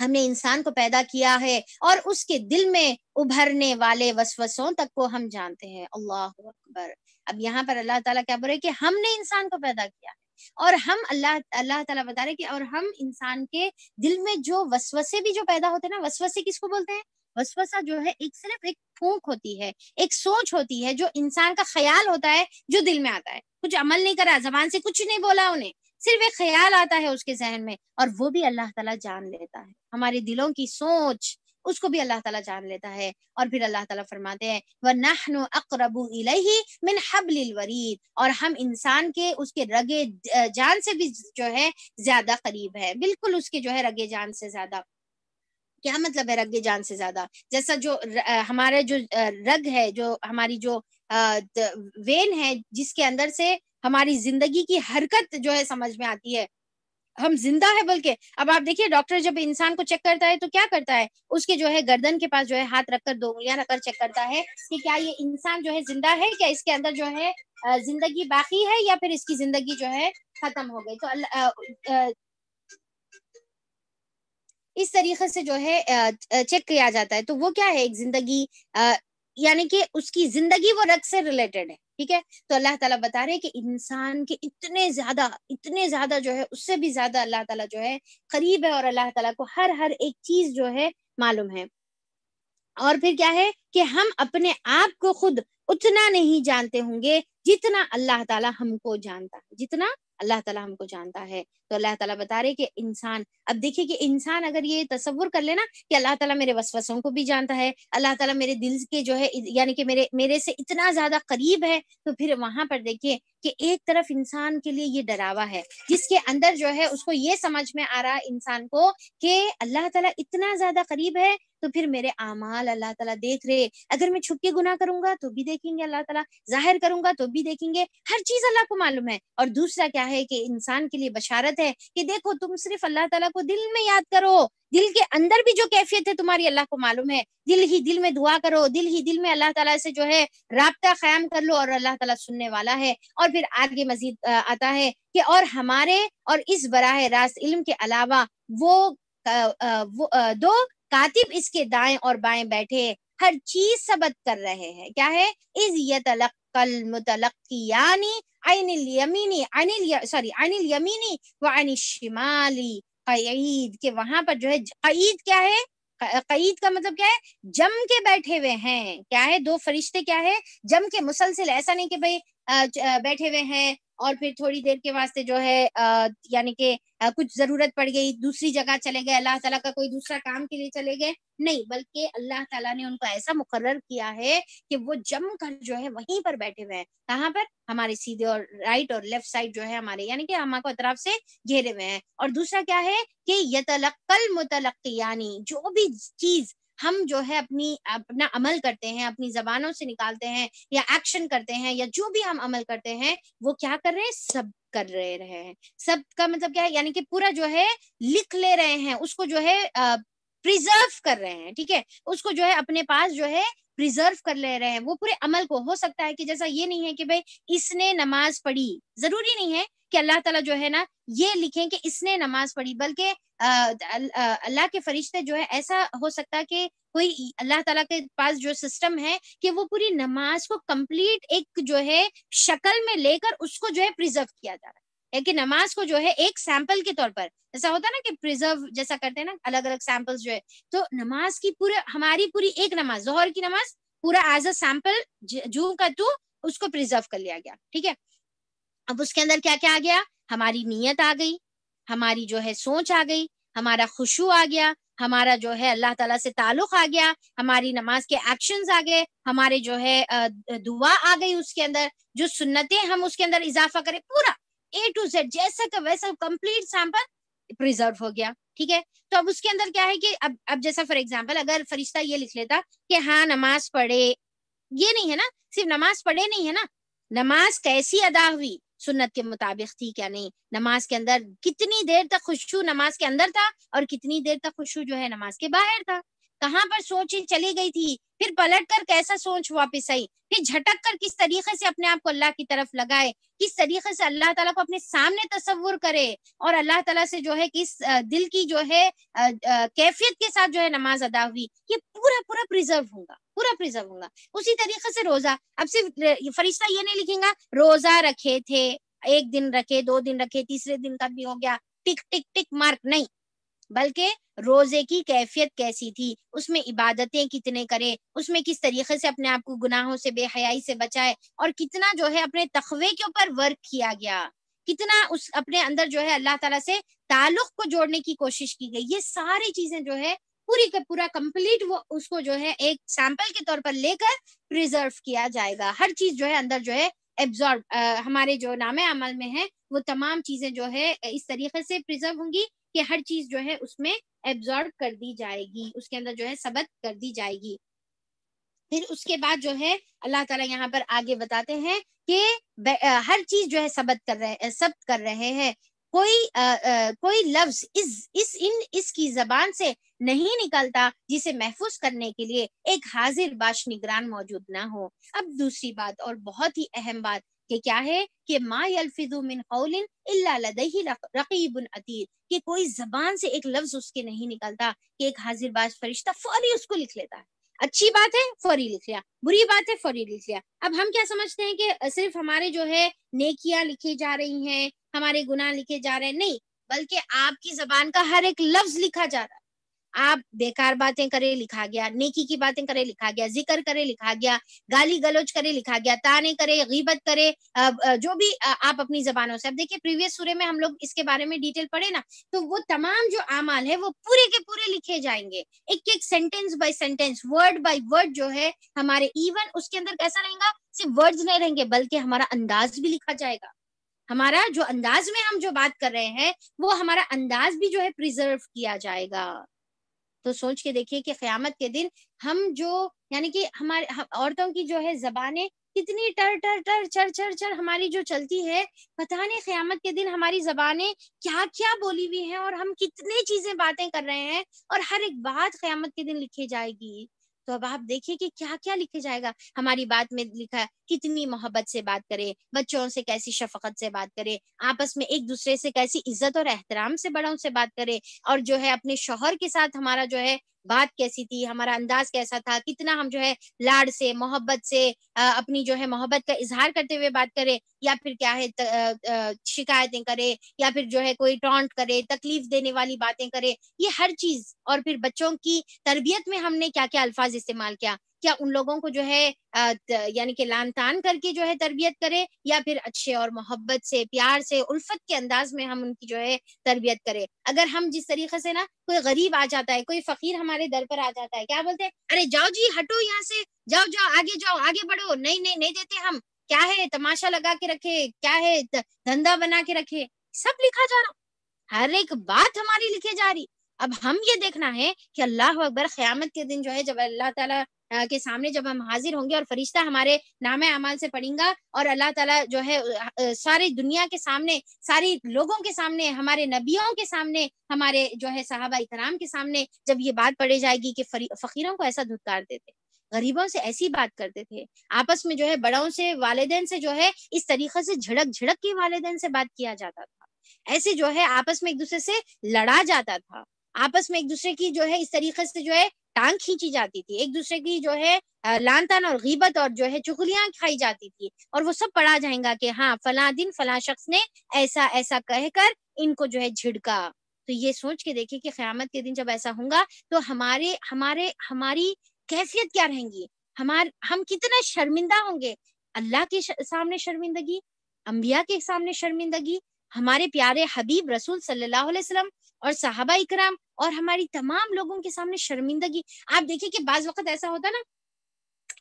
हमने इंसान को पैदा किया है और उसके दिल में उभरने वाले वसवसों तक को हम जानते हैं अल्लाह अकबर अब यहाँ पर अल्लाह ताला क्या बोल रहे कि हमने इंसान को पैदा किया है और हम अल्लाह अल्लाह ताला बता रहे कि और हम इंसान के दिल में जो वसवसे भी जो पैदा होते हैं ना वसवसे किसको बोलते हैं वसवसा जो है एक सिर्फ एक फूंक होती है एक सोच होती है जो इंसान का ख्याल होता है जो दिल में आता है कुछ अमल नहीं करा जबान से कुछ नहीं बोला उन्हें सिर्फ एक ख्याल आता है उसके जहन में और वो भी अल्लाह ताला जान लेता है हमारे दिलों की सोच उसको भी अल्लाह ताला जान लेता है और फिर अल्लाह ताला फरमाते हैं व नहनु अकरबु इलैहि मिन हबलिल वरीद और हम इंसान के उसके रगे जान से भी जो है ज्यादा करीब है बिल्कुल उसके जो है रगे जान से ज्यादा क्या मतलब है रगे जान से ज्यादा जैसा जो हमारे जो रग है जो हमारी जो वेन है जिसके अंदर से हमारी जिंदगी की हरकत जो है समझ में आती है हम जिंदा है बल्कि अब आप देखिए डॉक्टर जब इंसान को चेक करता है तो क्या करता है उसके जो है गर्दन के पास जो है हाथ रखकर दो उंगलियां रखकर चेक करता है कि क्या ये इंसान जो है जिंदा है क्या इसके अंदर जो है जिंदगी बाकी है या फिर इसकी जिंदगी जो है खत्म हो गई तो अल, आ, आ, इस तरीके से जो है चेक किया जाता है तो वो क्या है एक जिंदगी यानी कि उसकी जिंदगी वो रक्त से रिलेटेड है ठीक है तो अल्लाह ताला बता रहे हैं कि इंसान के इतने ज्यादा इतने ज्यादा जो है उससे भी ज्यादा अल्लाह ताला जो है करीब है और अल्लाह ताला को हर हर एक चीज जो है मालूम है और फिर क्या है कि हम अपने आप को खुद उतना नहीं जानते होंगे जितना अल्लाह ताला हमको जानता है जितना अल्लाह ताला हमको जानता है तो अल्लाह ताला बता रहे कि इंसान अब देखिए कि इंसान अगर ये तस्वुर कर लेना कि अल्लाह ताला मेरे वसवसों को भी जानता है अल्लाह ताला मेरे दिल के जो है यानी कि मेरे मेरे से इतना ज्यादा करीब है तो फिर वहां पर देखिए कि एक तरफ इंसान के लिए ये डरावा है जिसके अंदर जो है उसको ये समझ में आ रहा है इंसान को कि अल्लाह ताला इतना ज्यादा करीब है तो फिर मेरे अमाल अल्लाह ताला देख रहे अगर मैं छुप के गुना करूंगा तो भी देखेंगे अल्लाह ताला जाहिर करूंगा तो भी देखेंगे हर चीज अल्लाह को मालूम है और दूसरा क्या है कि इंसान के लिए बशारत है कि देखो तुम सिर्फ अल्लाह ताला को दिल में याद करो दिल के अंदर भी जो कैफियत है तुम्हारी अल्लाह को मालूम है दिल ही दिल में दुआ करो दिल ही दिल में अल्लाह ताला से जो है रबता क़याम कर लो और अल्लाह ताला सुनने वाला है और फिर आगे मजीद आता है कि और हमारे और इस बराह रास्त इल्म के अलावा वो, वो दो कातिब इसके दाएं और बाएं बैठे हर चीज सबक कर रहे हैं क्या है इज यतलक कल यानी अनिल यमीनी अनिल सॉरी अनिल यमीनी व अनिल शिमाली क़ईद के वहां पर जो है क़ईद क्या है क़ईद का मतलब क्या है जम के बैठे हुए हैं क्या है दो फरिश्ते क्या है जम के मुसलसिल ऐसा नहीं कि भाई बैठे हुए हैं और फिर थोड़ी देर के वास्ते जो है यानी कि कुछ जरूरत पड़ गई दूसरी जगह चले गए अल्लाह ताला का कोई दूसरा काम के लिए चले गए नहीं बल्कि अल्लाह ताला ने उनको ऐसा मुकर्र किया है कि वो जम कर जो है वहीं पर बैठे हुए हैं कहाँ पर हमारे सीधे और राइट और लेफ्ट साइड जो है हमारे यानी कि हमारे अतराफ से घेरे हुए हैं और दूसरा क्या है कि यतलक्कल मुतलक्की यानी जो भी चीज हम जो है अपनी अपना अमल करते हैं अपनी जबानों से निकालते हैं या एक्शन करते हैं या जो भी हम अमल करते हैं वो क्या कर रहे हैं सब कर रहे रहे हैं सब का मतलब क्या है यानी कि पूरा जो है लिख ले रहे हैं उसको जो है प्रिजर्व कर रहे हैं ठीक है उसको जो है अपने पास जो है प्रिजर्व कर ले रहे हैं वो पूरे अमल को हो सकता है कि जैसा ये नहीं है कि भाई इसने नमाज पढ़ी जरूरी नहीं है कि अल्लाह ताला जो है ना ये लिखें कि इसने नमाज पढ़ी बल्कि अल्लाह के फरिश्ते जो है ऐसा हो सकता है कि कोई अल्लाह ताला के पास जो सिस्टम है कि वो पूरी नमाज को कंप्लीट एक जो है शक्ल में लेकर उसको जो है प्रिजर्व किया जा रहा है कि नमाज को जो है एक सैंपल के तौर पर जैसा होता है ना कि प्रिजर्व जैसा करते हैं ना अलग अलग सैंपल्स जो है तो नमाज की पूरे हमारी पूरी एक नमाज जोहर की नमाज पूरा एज अ सैंपल जू का तू उसको प्रिजर्व कर लिया गया ठीक है अब उसके अंदर क्या क्या आ गया हमारी नीयत आ गई हमारी जो है सोच आ गई हमारा खुशु आ गया हमारा जो है अल्लाह ताला से ताल्लुक आ गया हमारी नमाज के एक्शंस आ गए हमारे जो है दुआ आ गई उसके अंदर जो सुन्नतें हम उसके अंदर इजाफा करें पूरा ए टू जेड जैसा का वैसा कंप्लीट सैंपल प्रिजर्व हो गया ठीक है तो अब उसके अंदर क्या है कि अब अब जैसा फॉर एग्जाम्पल अगर फरिश्ता ये लिख लेता कि हाँ नमाज पढ़े ये नहीं है ना सिर्फ नमाज पढ़े नहीं है ना नमाज कैसी अदा हुई सुन्नत के मुताबिक थी क्या नहीं नमाज के अंदर कितनी देर तक खुशू नमाज के अंदर था और कितनी देर तक खुशू जो है नमाज के बाहर था कहाँ पर सोच ही चली गई थी फिर पलट कर कैसा सोच वापस आई फिर झटक कर किस तरीके से अपने आप को अल्लाह की तरफ लगाए किस तरीके से अल्लाह ताला को अपने सामने तस्वुर करे और अल्लाह ताला से जो है किस दिल की जो है कैफियत के साथ जो है नमाज अदा हुई ये पूरा पूरा प्रिजर्व होगा पूरा प्रिजर्व होगा उसी तरीके से रोजा अब सिर्फ फरिश्ता ये नहीं लिखेगा रोजा रखे थे एक दिन रखे दो दिन रखे तीसरे दिन का भी हो गया टिक टिक टिक मार्क नहीं बल्कि रोजे की कैफियत कैसी थी उसमें इबादतें कितने करे उसमें किस तरीके से अपने आप को गुनाहों से बेहयाई से बचाए और कितना जो है अपने तखवे के ऊपर वर्क किया गया कितना उस अपने अंदर जो है अल्लाह ताला से ताल्लुक को जोड़ने की कोशिश की गई ये सारी चीजें जो है पूरी का पूरा कंप्लीट वो उसको जो है एक सैंपल के तौर पर लेकर प्रिजर्व किया जाएगा हर चीज जो है अंदर जो है एब्जॉर्ब हमारे जो नाम अमल में है वो तमाम चीजें जो है इस तरीके से प्रिजर्व होंगी कि हर चीज जो है उसमें एब्जॉर्ब कर दी जाएगी उसके अंदर जो है सबक कर दी जाएगी फिर उसके बाद जो है अल्लाह ताला यहाँ पर आगे बताते हैं कि हर चीज जो है सबक कर रहे सब कर रहे हैं कोई आ, आ, कोई लफ्ज इस इस इन इसकी जबान से नहीं निकलता जिसे महफूज करने के लिए एक हाजिर बाश निगरान मौजूद ना हो अब दूसरी बात और बहुत ही अहम बात कि क्या है कि मा यलफिजुमिन अतीत कि कोई जबान से एक लफ्ज उसके नहीं निकलता कि एक बाज फरिश्ता फौरी उसको लिख लेता है अच्छी बात है फौरी लिख लिया बुरी बात है फौरी लिख लिया अब हम क्या समझते हैं कि सिर्फ हमारे जो है नेकियां लिखी जा रही हैं हमारे गुनाह लिखे जा रहे हैं नहीं बल्कि आपकी जबान का हर एक लफ्ज लिखा जा रहा है आप बेकार बातें करे लिखा गया नेकी की बातें करे लिखा गया जिक्र करे लिखा गया गाली गलोच करे लिखा गया ताने करे गीबत करे जो भी आप अपनी जबानों से अब देखिए प्रीवियस सूर्य में हम लोग इसके बारे में डिटेल पढ़े ना तो वो तमाम जो अमाल है वो पूरे के पूरे लिखे जाएंगे एक एक sentence by sentence word by word जो है हमारे इवन उसके अंदर कैसा रहेगा सिर्फ वर्ड्स नहीं रहेंगे बल्कि हमारा अंदाज भी लिखा जाएगा हमारा जो अंदाज में हम जो बात कर रहे हैं वो हमारा अंदाज भी जो है प्रिजर्व किया जाएगा तो सोच के देखिए कि क़्यामत के दिन हम जो यानी कि हमारे हम, औरतों की जो है जबानें कितनी टर टर टर चर चर चर हमारी जो चलती है पता नहीं क़्यामत के दिन हमारी जबानें क्या क्या बोली हुई हैं और हम कितनी चीजें बातें कर रहे हैं और हर एक बात क़्यामत के दिन लिखी जाएगी तो अब आप देखिए कि क्या क्या लिखे जाएगा हमारी बात में लिखा है कितनी मोहब्बत से बात करें बच्चों से कैसी शफकत से बात करें आपस में एक दूसरे से कैसी इज्जत और एहतराम से बड़ों से बात करें और जो है अपने शोहर के साथ हमारा जो है बात कैसी थी हमारा अंदाज कैसा था कितना हम जो है लाड से मोहब्बत से अपनी जो है मोहब्बत का इजहार करते हुए बात करें या फिर क्या है शिकायतें करे या फिर जो है कोई टॉन्ट करे तकलीफ देने वाली बातें करे ये हर चीज और फिर बच्चों की तरबियत में हमने क्या क्या अल्फाज इस्तेमाल किया क्या उन लोगों को जो है यानी कि लान तान करके जो है तरबियत करें या फिर अच्छे और मोहब्बत से प्यार से उल्फत के अंदाज में हम उनकी जो है तरबियत करें अगर हम जिस तरीके से ना कोई गरीब आ जाता है कोई फकीर हमारे दर पर आ जाता है क्या बोलते हैं अरे जाओ जी हटो यहाँ से जाओ जाओ आगे जाओ आगे बढ़ो नहीं नहीं नहीं देते हम क्या है तमाशा लगा के रखे क्या है धंधा बना के रखे सब लिखा जा रहा हर एक बात हमारी लिखी जा रही अब हम ये देखना है कि अल्लाह अकबर क्यामत के दिन जो है जब अल्लाह ताला के सामने जब हम हाजिर होंगे और फरिश्ता हमारे नाम अमाल से पढ़ेंगा और अल्लाह ताला जो है सारी दुनिया के सामने सारी लोगों के सामने हमारे नबियों के सामने हमारे जो है साहबा इकराम के सामने जब ये बात पढ़ी जाएगी कि फकीरों को ऐसा धुतकार देते गरीबों से ऐसी बात करते थे आपस में जो है बड़ों से वालदेन से जो है इस तरीके से झड़क झड़क के वालदेन से बात किया जाता था ऐसे जो है आपस में एक दूसरे से लड़ा जाता था आपस में एक दूसरे की जो है इस तरीके से जो है टांग खींची जाती थी एक दूसरे की जो है लानतन और गीबत और जो है चुगलियां खाई जाती थी और वो सब पढ़ा जाएगा कि हाँ फला दिन फला शख्स ने ऐसा ऐसा कहकर इनको जो है झिड़का तो ये सोच के देखिए कि क्यामत के दिन जब ऐसा होगा तो हमारे हमारे हमारी कैफियत क्या रहेंगी हमार हम कितना शर्मिंदा होंगे अल्लाह के सामने शर्मिंदगी अम्बिया के सामने शर्मिंदगी हमारे प्यारे हबीब रसूल सल्लल्लाहु अलैहि वसल्लम और साहबा इकराम और हमारी तमाम लोगों के सामने शर्मिंदगी आप देखिए कि बाज वक्त ऐसा होता ना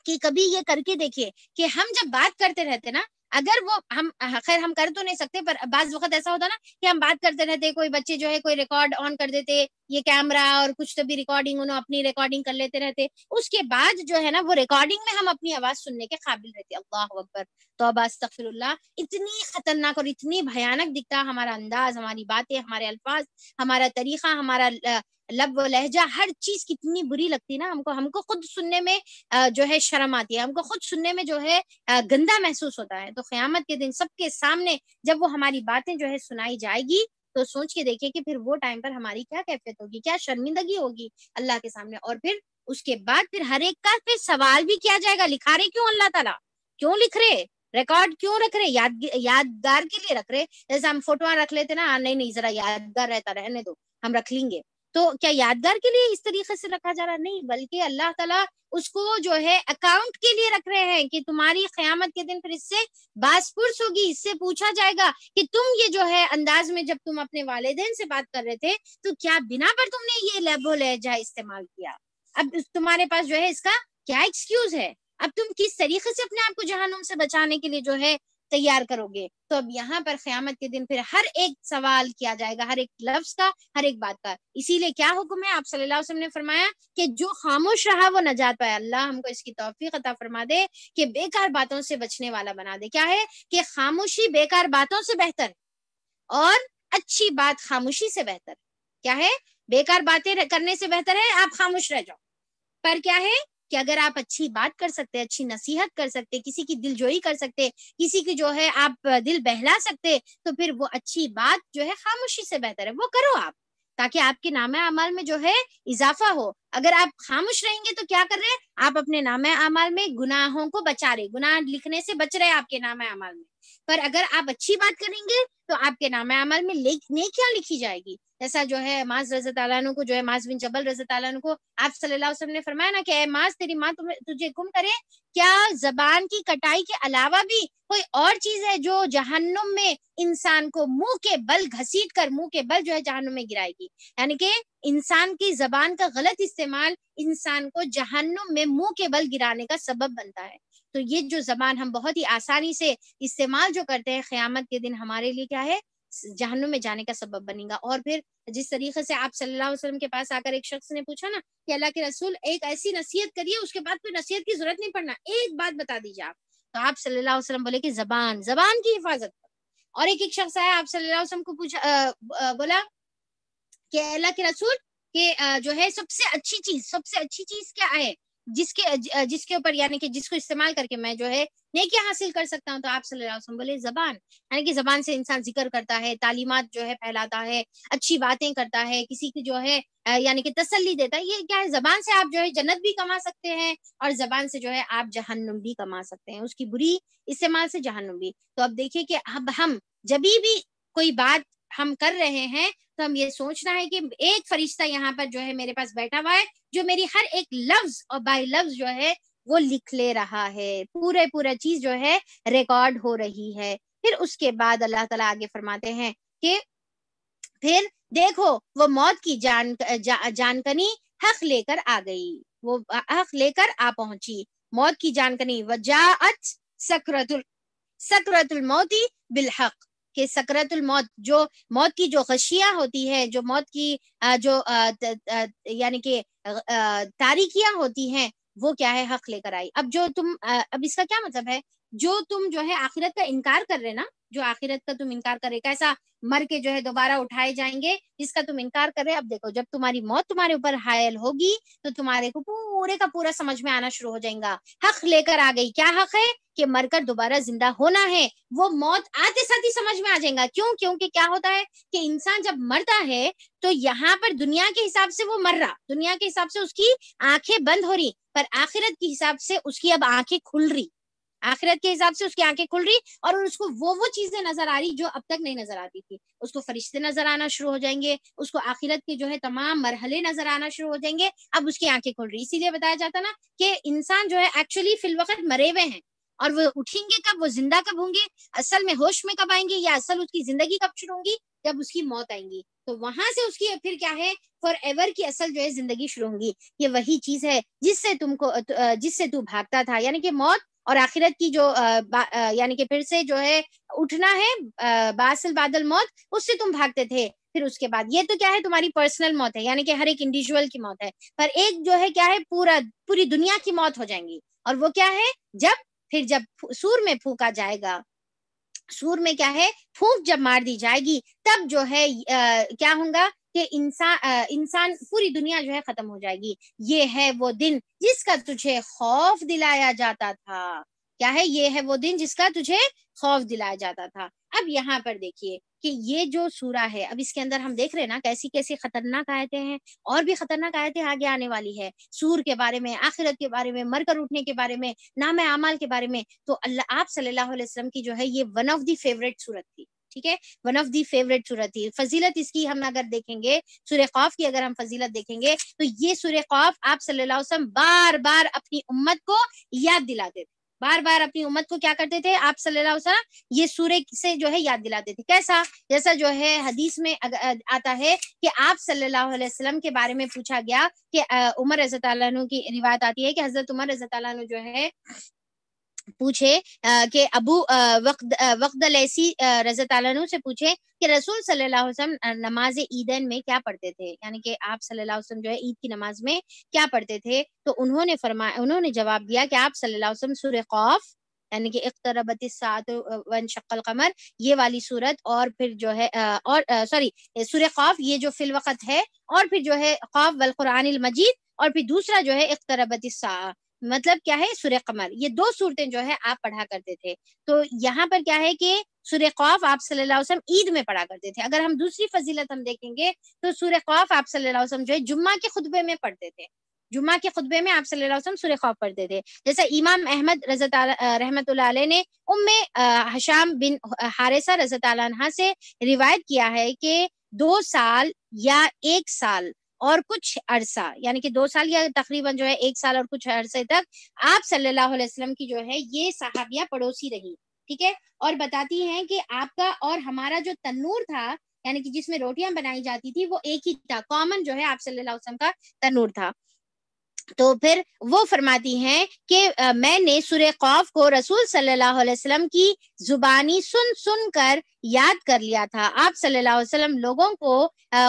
कि कभी ये करके देखिए कि हम जब बात करते रहते ना अगर वो हम खैर हम कर तो नहीं सकते पर बाज वक्त ऐसा होता ना कि हम बात करते रहते कोई बच्चे जो है कोई रिकॉर्ड ऑन कर देते ये कैमरा और कुछ तो भी रिकॉर्डिंग उन्होंने अपनी रिकॉर्डिंग कर लेते रहते उसके बाद जो है ना वो रिकॉर्डिंग में हम अपनी आवाज सुनने के काबिल रहते अल्लाह अकबर तो तफरल्ला इतनी खतरनाक और इतनी भयानक दिखता हमारा अंदाज हमारी बातें हमारे अल्फाज हमारा तरीका हमारा लब मतलब व लहजा हर चीज कितनी बुरी लगती है ना हमको हमको खुद सुनने में जो है शर्म आती है हमको खुद सुनने में जो है गंदा महसूस होता है तो क्यामत के दिन सबके सामने जब वो हमारी बातें जो है सुनाई जाएगी तो सोच के देखिए कि फिर वो टाइम पर हमारी क्या कैफियत होगी क्या शर्मिंदगी होगी अल्लाह के सामने और फिर उसके बाद फिर हर एक का फिर सवाल भी किया जाएगा लिखा रहे क्यों अल्लाह ताला क्यों लिख रहे रिकॉर्ड क्यों रख रहे याद यादगार के लिए रख रहे जैसे हम फोटो रख लेते ना हाँ, नहीं नहीं जरा यादगार रहता रहने दो हम रख लेंगे तो क्या यादगार के लिए इस तरीके से रखा जा रहा नहीं बल्कि अल्लाह ताला उसको जो है अकाउंट के लिए रख रहे हैं कि तुम्हारी क्यामत के दिन फिर इससे बासपुरस होगी इससे पूछा जाएगा कि तुम ये जो है अंदाज में जब तुम अपने वालदेन से बात कर रहे थे तो क्या बिना पर तुमने ये लेबो लहजा इस्तेमाल किया अब तुम्हारे पास जो है इसका क्या एक्सक्यूज है अब तुम किस तरीके से अपने आप को जहनुम से बचाने के लिए जो है तैयार करोगे तो अब यहाँ पर क्यामत के दिन फिर हर एक सवाल किया जाएगा हर एक लफ्ज का हर एक बात का इसीलिए क्या हुक्म है आप सल्लल्लाहु अलैहि वसल्लम ने फरमाया कि जो खामोश रहा वो नजात पाया अल्लाह हमको इसकी तोफीक अता फरमा दे कि बेकार बातों से बचने वाला बना दे क्या है कि खामोशी बेकार बातों से बेहतर और अच्छी बात खामोशी से बेहतर क्या है बेकार बातें करने से बेहतर है आप खामोश रह जाओ पर क्या है कि अगर आप अच्छी बात कर सकते अच्छी नसीहत कर सकते किसी की दिलजोई कर सकते किसी की जो है आप दिल बहला सकते तो फिर वो अच्छी बात जो है खामोशी से बेहतर है वो करो आप ताकि आपके नाम अमाल में जो है इजाफा हो अगर आप खामोश रहेंगे तो क्या कर रहे हैं आप अपने नाम अमाल में गुनाहों को बचा रहे गुनाह लिखने से बच रहे हैं आपके नाम अमाल में पर अगर आप अच्छी बात करेंगे तो आपके नाम अमल में क्या लिखी जाएगी ऐसा जो है माज रजत को जो है माज बिन जबल रजत को आप सल्लल्लाहु अलैहि वसल्लम ने फरमाया ना कि माज तेरी माँ तुझे गुम करे क्या जबान की कटाई के अलावा भी कोई और चीज है जो जहन्नुम में इंसान को मुंह के बल घसीट कर मुंह के बल जो है जहन्नुम में गिराएगी यानी कि इंसान की जबान का गलत इस्तेमाल इंसान को जहन्नुम में मुंह के बल गिराने का सबब बनता है तो ये जो जबान हम बहुत ही आसानी से इस्तेमाल जो करते हैं क्यामत के दिन हमारे लिए क्या है जहनों में जाने का सबब बनेगा और फिर जिस तरीके से आप सल्लल्लाहु अलैहि वसल्लम के पास आकर एक शख्स ने पूछा ना कि अल्लाह के रसूल एक ऐसी नसीहत करिए उसके बाद फिर नसीहत की जरूरत नहीं पड़ना एक बात बता दीजिए आप तो आप सल्लल्लाहु अलैहि वसल्लम बोले कि जबान जबान की हिफाजत और एक एक शख्स आया आप सल्लल्लाहु अलैहि वसल्लम को पूछा बोला कि अल्लाह के रसूल के जो है सबसे अच्छी चीज सबसे अच्छी चीज क्या है जिसके जिसके ऊपर यानी कि जिसको इस्तेमाल करके मैं जो है नेकी हासिल कर सकता हूँ तो आप सल्लल्लाहु बोले जबान यानी कि जबान से इंसान जिक्र करता है तालीमत जो है फैलाता है अच्छी बातें करता है किसी की जो है यानी कि तसल्ली देता है ये क्या है जबान से आप जो है जन्नत भी कमा सकते हैं और जबान से जो है आप जहन्नुम भी कमा सकते हैं उसकी बुरी इस्तेमाल से जहन्नुम भी तो अब देखिए कि अब हम जब भी कोई बात हम कर रहे हैं तो हम ये सोचना है कि एक फरिश्ता यहाँ पर जो है मेरे पास बैठा हुआ है जो मेरी हर एक लफ्ज और बाय लफ्ज जो है वो लिख ले रहा है पूरे पूरा चीज जो है रिकॉर्ड हो रही है फिर उसके बाद अल्लाह तला आगे फरमाते हैं कि फिर देखो वो मौत की जान जा, जानकनी हक लेकर आ गई वो हक लेकर आ पहुंची मौत की जानकनी अच सक्रतुल सक्रतुल मौती बिलहक कि सकरतुल मौत जो मौत की जो खशिया होती है जो मौत की जो यानी कि तारीखियां होती हैं वो क्या है हक लेकर आई अब जो तुम अब इसका क्या मतलब है जो तुम जो है आखिरत का इनकार कर रहे ना जो आखिरत का तुम इनकार करे कैसा मर के जो है दोबारा उठाए जाएंगे जिसका तुम इनकार कर रहे अब देखो जब तुम्हारी मौत तुम्हारे ऊपर हायल होगी तो तुम्हारे को पूरे का पूरा समझ में आना शुरू हो जाएगा हक लेकर आ गई क्या हक है कि मरकर दोबारा जिंदा होना है वो मौत आते साथ ही समझ में आ जाएगा क्यों क्योंकि क्या होता है कि इंसान जब मरता है तो यहाँ पर दुनिया के हिसाब से वो मर रहा दुनिया के हिसाब से उसकी आंखें बंद हो रही पर आखिरत के हिसाब से उसकी अब आंखें खुल रही आखिरत के हिसाब से उसकी आंखें खुल रही और उसको वो वो चीजें नजर आ रही जो अब तक नहीं नजर आती थी उसको फरिश्ते नजर आना शुरू हो जाएंगे उसको आखिरत के जो है तमाम मरहले नजर आना शुरू हो जाएंगे अब उसकी आंखें खुल रही इसीलिए बताया जाता ना कि इंसान जो है एक्चुअली फिलवकत मरे हुए हैं और वो उठेंगे कब वो जिंदा कब होंगे असल में होश में कब आएंगे या असल उसकी जिंदगी कब शुरू होंगी जब उसकी मौत आएंगी तो वहां से उसकी फिर क्या है फॉर एवर की असल जो है जिंदगी शुरू होंगी ये वही चीज है जिससे तुमको जिससे तू भागता था यानी कि मौत और आखिरत की जो यानी कि फिर से जो है उठना है बासिल बादल मौत उससे तुम भागते थे फिर उसके बाद ये तो क्या है तुम्हारी पर्सनल मौत है यानी कि हर एक इंडिविजुअल की मौत है पर एक जो है क्या है पूरा पूरी दुनिया की मौत हो जाएंगी और वो क्या है जब फिर जब सूर में फूका जाएगा सूर में क्या है फूक जब मार दी जाएगी तब जो है आ, क्या होगा कि इंसान इंसान पूरी दुनिया जो है खत्म हो जाएगी ये है वो दिन जिसका तुझे खौफ दिलाया जाता था क्या है ये है वो दिन जिसका तुझे खौफ दिलाया जाता था अब यहाँ पर देखिए कि ये जो सूरा है अब इसके अंदर हम देख रहे हैं ना कैसी कैसी खतरनाक आयतें हैं और भी खतरनाक आयतें आगे आने वाली है सूर के बारे में आखिरत के बारे में मरकर उठने के बारे में नाम आमाल के बारे में तो अल्लाह आप सल्लाम की जो है ये वन ऑफ दी फेवरेट सूरत थी ठीक है वन ऑफ दी फेवरेट सूरत थी फजीलत इसकी हम अगर देखेंगे सूर्य खौफ की अगर हम फजीलत देखेंगे तो ये सूर्य खौफ आप सल्लल्लाहु अलैहि वसल्लम बार बार अपनी उम्मत को याद दिलाते थे बार बार अपनी उम्मत को क्या करते थे आप सल्लल्लाहु अलैहि वसल्लम ये सूर्य से जो है याद दिलाते थे कैसा जैसा जो है हदीस में आता है कि आप सल्लल्लाहु अलैहि वसल्लम के बारे में पूछा गया कि उमर रजत की रिवायत आती है कि हजरत उमर रजत जो है पूछे कि अबू वक्त वक्त ऐसी रजत से पूछे कि रसूल सल्लल्लाहु अलैहि वसल्लम नमाज ईदन में क्या पढ़ते थे यानी कि आप सल्लल्लाहु अलैहि वसल्लम जो है ईद की नमाज में क्या पढ़ते थे तो उन्होंने फरमाया उन्होंने जवाब दिया कि आप सल्लल्लाहु अलैहि वसल्लम सुर खौफ यानी कि सात वन शक्ल कमर ये वाली सूरत और फिर जो है और सॉरी सुर खौफ ये जो फिल वक्त है और फिर जो है खौफ वल कुरान मजीद और फिर दूसरा जो है इकतरबत मतलब क्या है सूर्य कमर ये दो सूरतें जो है आप पढ़ा करते थे तो यहाँ पर क्या है कि सूर्य खौफ आप सल्लल्लाहु अलैहि वसल्लम ईद में पढ़ा करते थे अगर हम दूसरी फजीलत हम देखेंगे तो सूर्य खौफ आप सल्लल्लाहु अलैहि वसल्लम जो है जुम्मा के खुतबे में पढ़ते थे जुम्मा के खुतबे में आप सल्लल्लाहु अलैहि वसल्लम सूर्य खौफ पढ़ते थे जैसा इमाम अहमद रजत रहमत ने उम्मे हशाम बिन हारिसा रजत से रिवायत किया है कि दो साल या एक साल और कुछ अरसा यानी कि दो साल या तकरीबन जो है एक साल और कुछ अरसे तक आप सल्लल्लाहु अलैहि वसल्लम की जो है ये साहबिया पड़ोसी रही ठीक है और बताती हैं कि आपका और हमारा जो तन्नूर था यानी कि जिसमें रोटियां बनाई जाती थी वो एक ही था कॉमन जो है आप सल्लल्लाहु अलैहि वसल्लम का तन्नूर था तो फिर वो फरमाती हैं कि मैंने सुर खौफ को रसूल सल्लल्लाहु अलैहि वसल्लम की जुबानी सुन सुन कर याद कर लिया था आप सल्लल्लाहु अलैहि वसल्लम लोगों को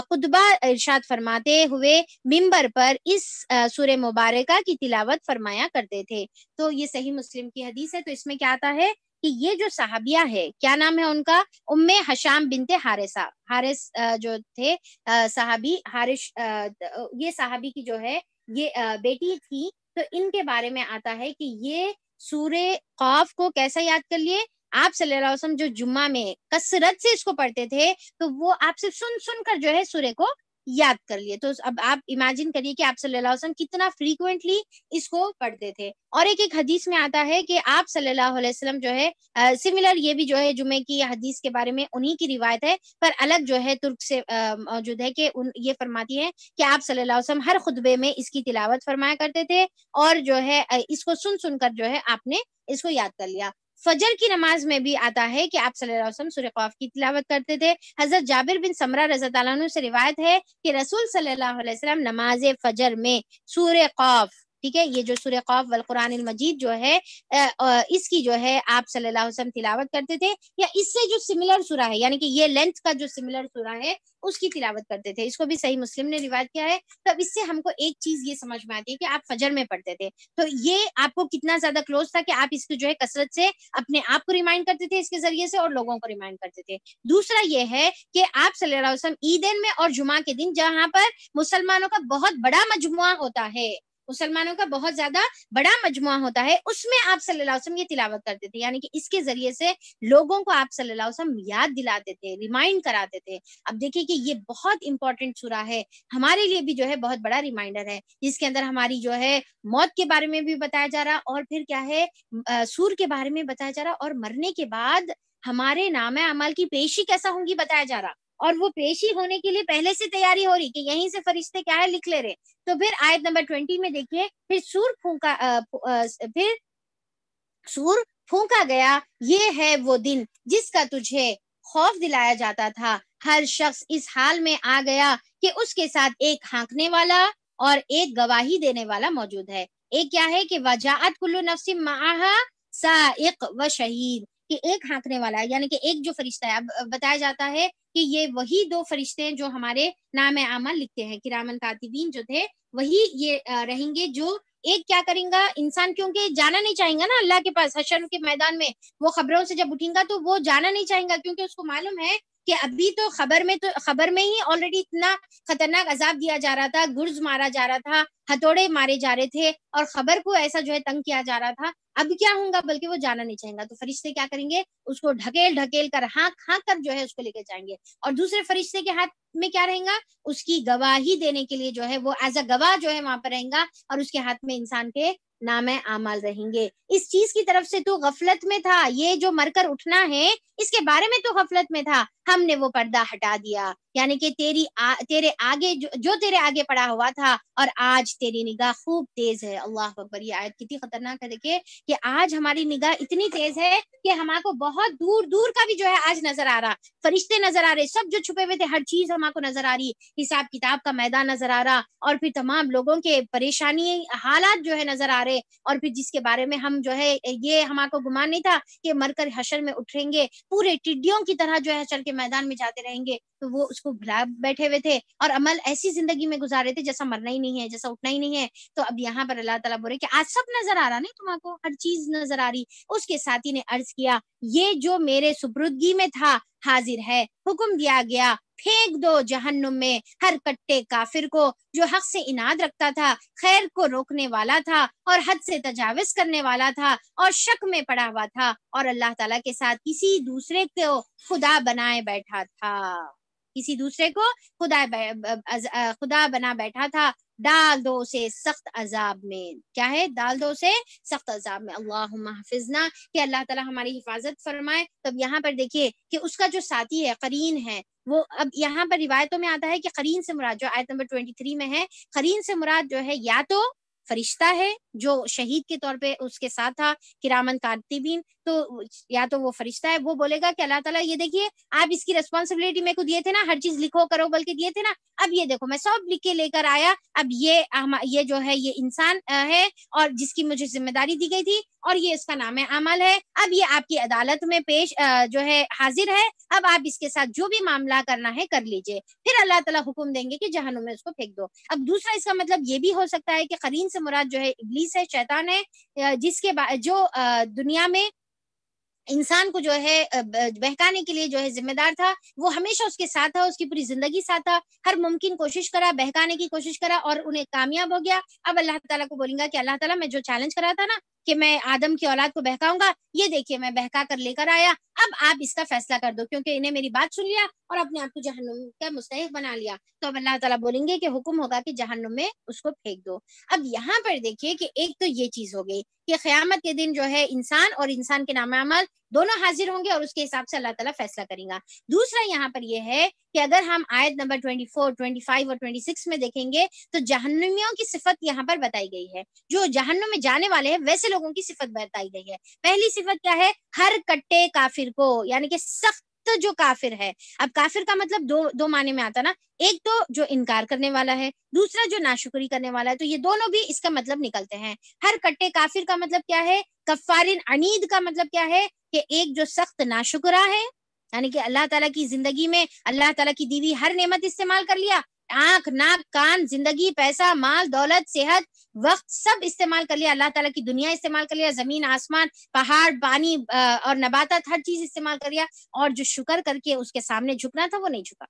खुतबा इरशाद फरमाते हुए मिंबर पर इस सुर मुबारक की तिलावत फरमाया करते थे तो ये सही मुस्लिम की हदीस है तो इसमें क्या आता है कि ये जो साहबिया है क्या नाम है उनका उम्मे हशाम बिनते हारिसा हारिस जो थे साहबी हारिश ये साहबी की जो है ये बेटी थी तो इनके बारे में आता है कि ये सूर्य खौफ को कैसा याद कर लिए आप सल्लम जो जुम्मा में कसरत से इसको पढ़ते थे तो वो आप सिर्फ सुन सुन कर जो है सूर्य को याद कर लिए तो अब आप इमेजिन करिए कि आप सल्लल्लाहु अलैहि वसल्लम कितना फ्रीक्वेंटली इसको पढ़ते थे और एक एक हदीस में आता है कि आप सल्लल्लाहु अलैहि वसल्लम जो है सिमिलर ये भी जो है जुमे की हदीस के बारे में उन्हीं की रिवायत है पर अलग जो है तुर्क से मौजूद है कि उन ये फरमाती है कि आप सल्लल्लाहु अलैहि वसल्लम हर खुतबे में इसकी तिलावत फरमाया करते थे और जो है इसको सुन सुनकर जो है आपने इसको याद कर लिया फजर की नमाज में भी आता है कि आप सल्लल्लाहु सूर्य वसल्लम की तिलावत करते थे हजरत जाबिर बिन समरा रजा से रिवायत है कि रसूल सल्लाम नमाज फजर में सूर्य खौफ ठीक है ये जो सूर्य कौफ वल कुरान मजीद जो है इसकी जो है आप सल्लल्लाहु अलैहि वसल्लम तिलावत करते थे या इससे जो सिमिलर सूरा है यानी कि ये लेंथ का जो सिमिलर सूरा है उसकी तिलावत करते थे इसको भी सही मुस्लिम ने रिवाज किया है तो अब इससे हमको एक चीज ये समझ में आती है कि आप फजर में पढ़ते थे तो ये आपको कितना ज्यादा क्लोज था कि आप इसको जो है कसरत से अपने आप को रिमाइंड करते थे इसके जरिए से और लोगों को रिमाइंड करते थे दूसरा ये है कि आप सल्लल्लाहु अलैहि वसल्लम ईदेन में और जुमा के दिन जहाँ पर मुसलमानों का बहुत बड़ा मजमुआ होता है मुसलमानों का बहुत ज्यादा बड़ा मजमुआ होता है उसमें आप सल्लल्लाहु अलैहि वसल्लम ये तिलावत करते थे यानी कि इसके जरिए से लोगों को आप सल्लल्लाहु अलैहि वसल्लम याद दिलाते थे रिमाइंड कराते थे अब देखिए कि ये बहुत इंपॉर्टेंट सुरा है हमारे लिए भी जो है बहुत बड़ा रिमाइंडर है जिसके अंदर हमारी जो है मौत के बारे में भी बताया जा रहा और फिर क्या है सूर के बारे में बताया जा रहा और मरने के बाद हमारे नाम अमल की पेशी कैसा होंगी बताया जा रहा और वो पेशी होने के लिए पहले से तैयारी हो रही कि यहीं से फरिश्ते क्या है लिख ले रहे तो फिर आयत नंबर ट्वेंटी में देखिए फिर सूर फूका फिर सूर फूका गया ये है वो दिन जिसका तुझे खौफ दिलाया जाता था हर शख्स इस हाल में आ गया कि उसके साथ एक हाँकने वाला और एक गवाही देने वाला मौजूद है एक क्या है कि वजात कुल्लू नफसी माह व शहीद कि एक हाँकने वाला है यानी कि एक जो फरिश्ता है अब बताया जाता है कि ये वही दो फरिश्ते हैं जो हमारे नाम आमा लिखते हैं किरामन कातिबीन जो थे वही ये रहेंगे जो एक क्या करेगा इंसान क्योंकि जाना नहीं चाहेगा ना अल्लाह के पास हशर के मैदान में वो खबरों से जब उठेगा तो वो जाना नहीं चाहेगा क्योंकि उसको मालूम है कि अभी तो खबर में तो खबर में ही ऑलरेडी इतना खतरनाक अजाब दिया जा रहा था गुर्ज मारा जा रहा था हथौड़े मारे जा रहे थे और खबर को ऐसा जो है तंग किया जा रहा था अब क्या होगा बल्कि वो जाना नहीं चाहेंगे तो फरिश्ते क्या करेंगे उसको ढकेल ढकेल कर हाँक हाँक कर जो है उसको लेके जाएंगे और दूसरे फरिश्ते के हाथ में क्या रहेगा उसकी गवाही देने के लिए जो है वो एज अ गवाह जो है वहां पर रहेगा और उसके हाथ में इंसान के नाम आमाल रहेंगे इस चीज की तरफ से तू तो गफलत में था ये जो मरकर उठना है इसके बारे में तू तो गफलत में था हमने वो पर्दा हटा दिया यानी कि तेरी आ, तेरे आगे जो, जो तेरे आगे पड़ा हुआ था और आज तेरी निगाह खूब तेज है अल्लाह अकबर ये आयत कितनी खतरनाक है देखिए कि आज हमारी निगाह इतनी तेज है कि हमारे बहुत दूर दूर का भी जो है आज नजर आ रहा फरिश्ते नजर आ रहे सब जो छुपे हुए थे हर चीज हमारे नजर आ रही हिसाब किताब का मैदान नजर आ रहा और फिर तमाम लोगों के परेशानी हालात जो है नजर आ रहे और फिर जिसके बारे में हम जो है ये हमारे गुमान नहीं था कि मरकर हशर में उठेंगे पूरे टिड्डियों की तरह जो है हशर के मैदान में जाते रहेंगे तो वो उसको भुला बैठे हुए थे और अमल ऐसी जिंदगी में गुजारे थे जैसा मरना ही नहीं है जैसा उठना ही नहीं है तो अब यहाँ पर अल्लाह तला बोले कि आज सब नजर आ रहा नहीं तुम्हारा हर चीज नजर आ रही उसके साथी ने अर्ज किया ये जो मेरे सुपुर्दगी में था हाजिर है हुक्म दिया गया फेंक दो जहन्नुम में हर कट्टे काफिर को जो हक से इनाद रखता था खैर को रोकने वाला था और हद से तजावज करने वाला था और शक में पड़ा हुआ था और अल्लाह ताला के साथ किसी दूसरे को खुदा बनाए बैठा था किसी दूसरे को खुदा खुदा बना बैठा था डाल दो से सख्त अजाब में क्या है डाल दो से सख्त अजाब में अल्लाह हाफिजना कि अल्लाह ताला हमारी हिफाजत फरमाए तब यहाँ पर देखिए कि उसका जो साथी है करीन है वो अब यहाँ पर रिवायतों में आता है कि करीन से मुराद जो आयत नंबर ट्वेंटी थ्री में है करीन से मुराद जो है या तो फरिश्ता है जो शहीद के तौर पे उसके साथ था किरामन कातिबीन तो या तो वो फरिश्ता है वो बोलेगा कि अल्लाह ताला ये देखिए आप इसकी रिस्पॉन्सिबिलिटी मेरे को दिए थे ना हर चीज लिखो करो बल्कि दिए थे ना अब ये देखो मैं सब लिख के लेकर आया अब ये ये जो है ये इंसान है और जिसकी मुझे जिम्मेदारी दी गई थी और ये इसका नाम है अमल है अब ये आपकी अदालत में पेश जो है हाजिर है अब आप इसके साथ जो भी मामला करना है कर लीजिए फिर अल्लाह ताला हुक्म देंगे कि जहनुम में उसको फेंक दो अब दूसरा इसका मतलब ये भी हो सकता है कि करीन से मुराद जो है इबलीस है शैतान है जिसके जो दुनिया में इंसान को जो है बहकाने के लिए जो है जिम्मेदार था वो हमेशा उसके साथ था उसकी पूरी जिंदगी साथ था हर मुमकिन कोशिश करा बहकाने की कोशिश करा और उन्हें कामयाब हो गया अब अल्लाह ताला को बोलेंगे कि अल्लाह ताला मैं जो चैलेंज करा था ना कि मैं आदम की औलाद को बहकाऊंगा ये देखिए मैं बहका कर लेकर आया अब आप इसका फैसला कर दो क्योंकि इन्हें मेरी बात सुन लिया और अपने आप को जहनुम का मुस्तक बना लिया तो अब अल्लाह ताला बोलेंगे कि हुक्म होगा कि जहनुम में उसको फेंक दो अब यहाँ पर देखिए कि एक तो ये चीज हो गई कि क्यामत के दिन जो है इंसान और इंसान के नाम अमल दोनों हाजिर होंगे और उसके हिसाब से अल्लाह ताला फैसला करेगा दूसरा यहाँ पर यह है कि अगर हम आयत नंबर 24, 25 और 26 में देखेंगे तो जहनमियों की सिफत यहाँ पर बताई गई है जो जहनम में जाने वाले हैं वैसे लोगों की सिफत बताई गई है पहली सिफत क्या है हर कट्टे काफिर को यानी कि सख्त तो जो काफिर है अब काफिर का मतलब दो दो माने में आता ना एक तो जो इनकार करने वाला है दूसरा जो नाशुक्री करने वाला है तो ये दोनों भी इसका मतलब निकलते हैं हर कट्टे काफिर का मतलब क्या है कफारिन अनीद का मतलब क्या है कि एक जो सख्त नाशुकरा है यानी कि अल्लाह ताला की जिंदगी में अल्लाह ताला की दीवी हर नेमत इस्तेमाल कर लिया आंख नाक कान जिंदगी पैसा माल दौलत सेहत वक्त सब इस्तेमाल कर लिया अल्लाह ताला की दुनिया इस्तेमाल कर लिया जमीन आसमान पहाड़ पानी और नबाता हर चीज इस्तेमाल कर लिया और जो शुक्र करके उसके सामने झुकना था वो नहीं झुका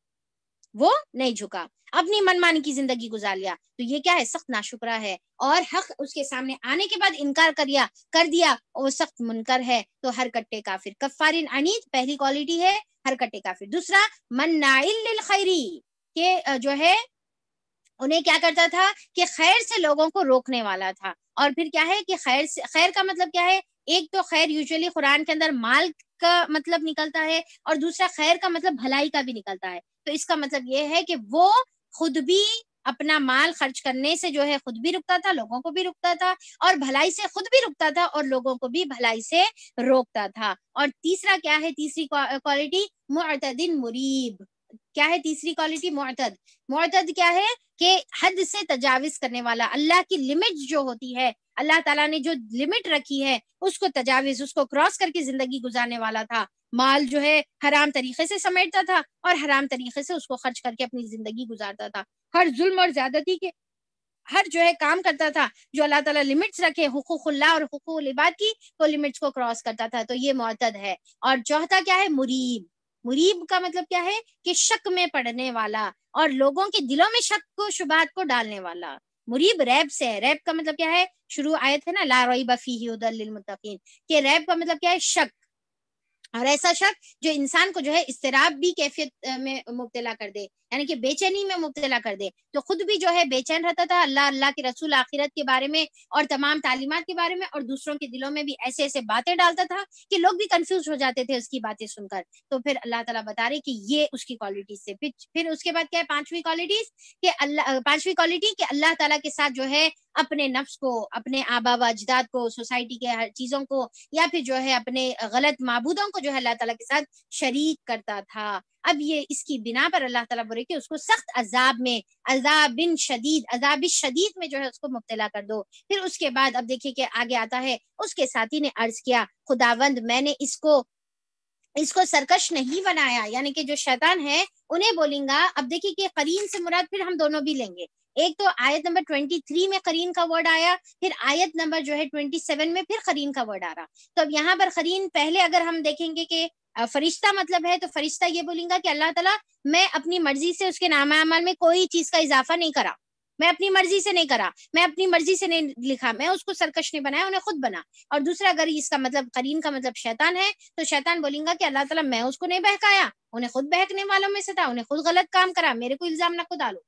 वो नहीं झुका अपनी मनमानी की जिंदगी गुजार लिया तो ये क्या है सख्त नाशुक्रा है और हक उसके सामने आने के बाद इनकार कर दिया कर दिया वो सख्त मुनकर है तो हर कट्टे काफिर कफारिन अनीत पहली क्वालिटी है हर कट्टे काफिर दूसरा मन्नाइल खैरी के जो है उन्हें क्या करता था कि खैर से लोगों को रोकने वाला था और फिर क्या है कि खैर से खैर का मतलब क्या है एक तो खैर यूजुअली कुरान के अंदर माल का मतलब निकलता है और दूसरा खैर का मतलब भलाई का भी निकलता है तो इसका मतलब ये है कि वो खुद भी अपना माल खर्च करने से जो है खुद भी रुकता था लोगों को भी रुकता था और भलाई से खुद भी रुकता था और लोगों को भी भलाई से रोकता था और तीसरा क्या है तीसरी क्वालिटी मुतदिन मुरीब क्या है तीसरी क्वालिटी मोतद मोतद क्या है कि हद से तजावज करने वाला अल्लाह की लिमिट जो होती है अल्लाह ताला ने जो लिमिट रखी है उसको तजावज उसको क्रॉस करके जिंदगी गुजारने वाला था माल जो है हराम तरीके से समेटता था और हराम तरीके से उसको खर्च करके अपनी जिंदगी गुजारता था हर जुल्म और ज्यादती के हर जो है काम करता था जो अल्लाह ताला लिमिट्स रखे हुकूकुल्ला और हुकूक इबाद की वो लिमिट्स को क्रॉस करता था तो ये मोतद है और चौथा क्या है मुरीब मुरीब का मतलब क्या है कि शक में पड़ने वाला और लोगों के दिलों में शक को शुबात को डालने वाला मुरीब रैब से है रैब का मतलब क्या है शुरू आए थे ना लारोई रोई बफी मुतकीन के रैब का मतलब क्या है शक और ऐसा शक जो इंसान को जो है इसतराब भी कैफियत में मुबतला कर दे यानी कि बेचैनी में मुबतला कर दे तो खुद भी जो है बेचैन रहता था अल्लाह अल्लाह के रसूल आखिरत के बारे में और तमाम तालीमत के बारे में और दूसरों के दिलों में भी ऐसे ऐसे बातें डालता था कि लोग भी कंफ्यूज हो जाते थे उसकी बातें सुनकर तो फिर अल्लाह तला बता रहे कि ये उसकी क्वालिटीज थे फिर फिर उसके बाद क्या है पांचवी क्वालिटीज के अल्लाह पांचवी क्वालिटी के अल्लाह तला के साथ जो है अपने नफ्स को अपने आबा व अजदाद को सोसाइटी के हर चीज़ों को या फिर जो है अपने गलत मबूदों को जो है अल्लाह तला के साथ शरीक करता था अब ये इसकी बिना पर अल्लाह ताला बोले कि उसको सख्त अजाब में बिन शदीद अजाब शदीद में जो है उसको मुबतला कर दो फिर उसके बाद अब देखिए कि आगे आता है उसके साथी ने अर्ज किया खुदावंद मैंने इसको इसको सरकश नहीं बनाया यानी कि जो शैतान है उन्हें बोलेंगा अब देखिए कि करीन से मुराद फिर हम दोनों भी लेंगे एक तो आयत नंबर ट्वेंटी थ्री में करीन का वर्ड आया फिर आयत नंबर जो है ट्वेंटी सेवन में फिर करीन का वर्ड आ रहा तो अब यहाँ पर करीन पहले अगर हम देखेंगे कि फरिश्ता मतलब है तो फरिश्ता ये बोलेगा कि अल्लाह ताला मैं अपनी मर्जी से उसके नाम अमल में कोई चीज का इजाफा नहीं करा मैं अपनी मर्जी से नहीं करा मैं अपनी मर्जी से नहीं लिखा मैं उसको सरकश ने बनाया उन्हें खुद बना और दूसरा अगर इसका मतलब करीन का मतलब शैतान है तो शैतान बोलेगा कि अल्लाह ताला मैं उसको नहीं बहकाया उन्हें खुद बहकने वालों में से था उन्हें खुद गलत काम करा मेरे को इल्जाम ना खुद डालो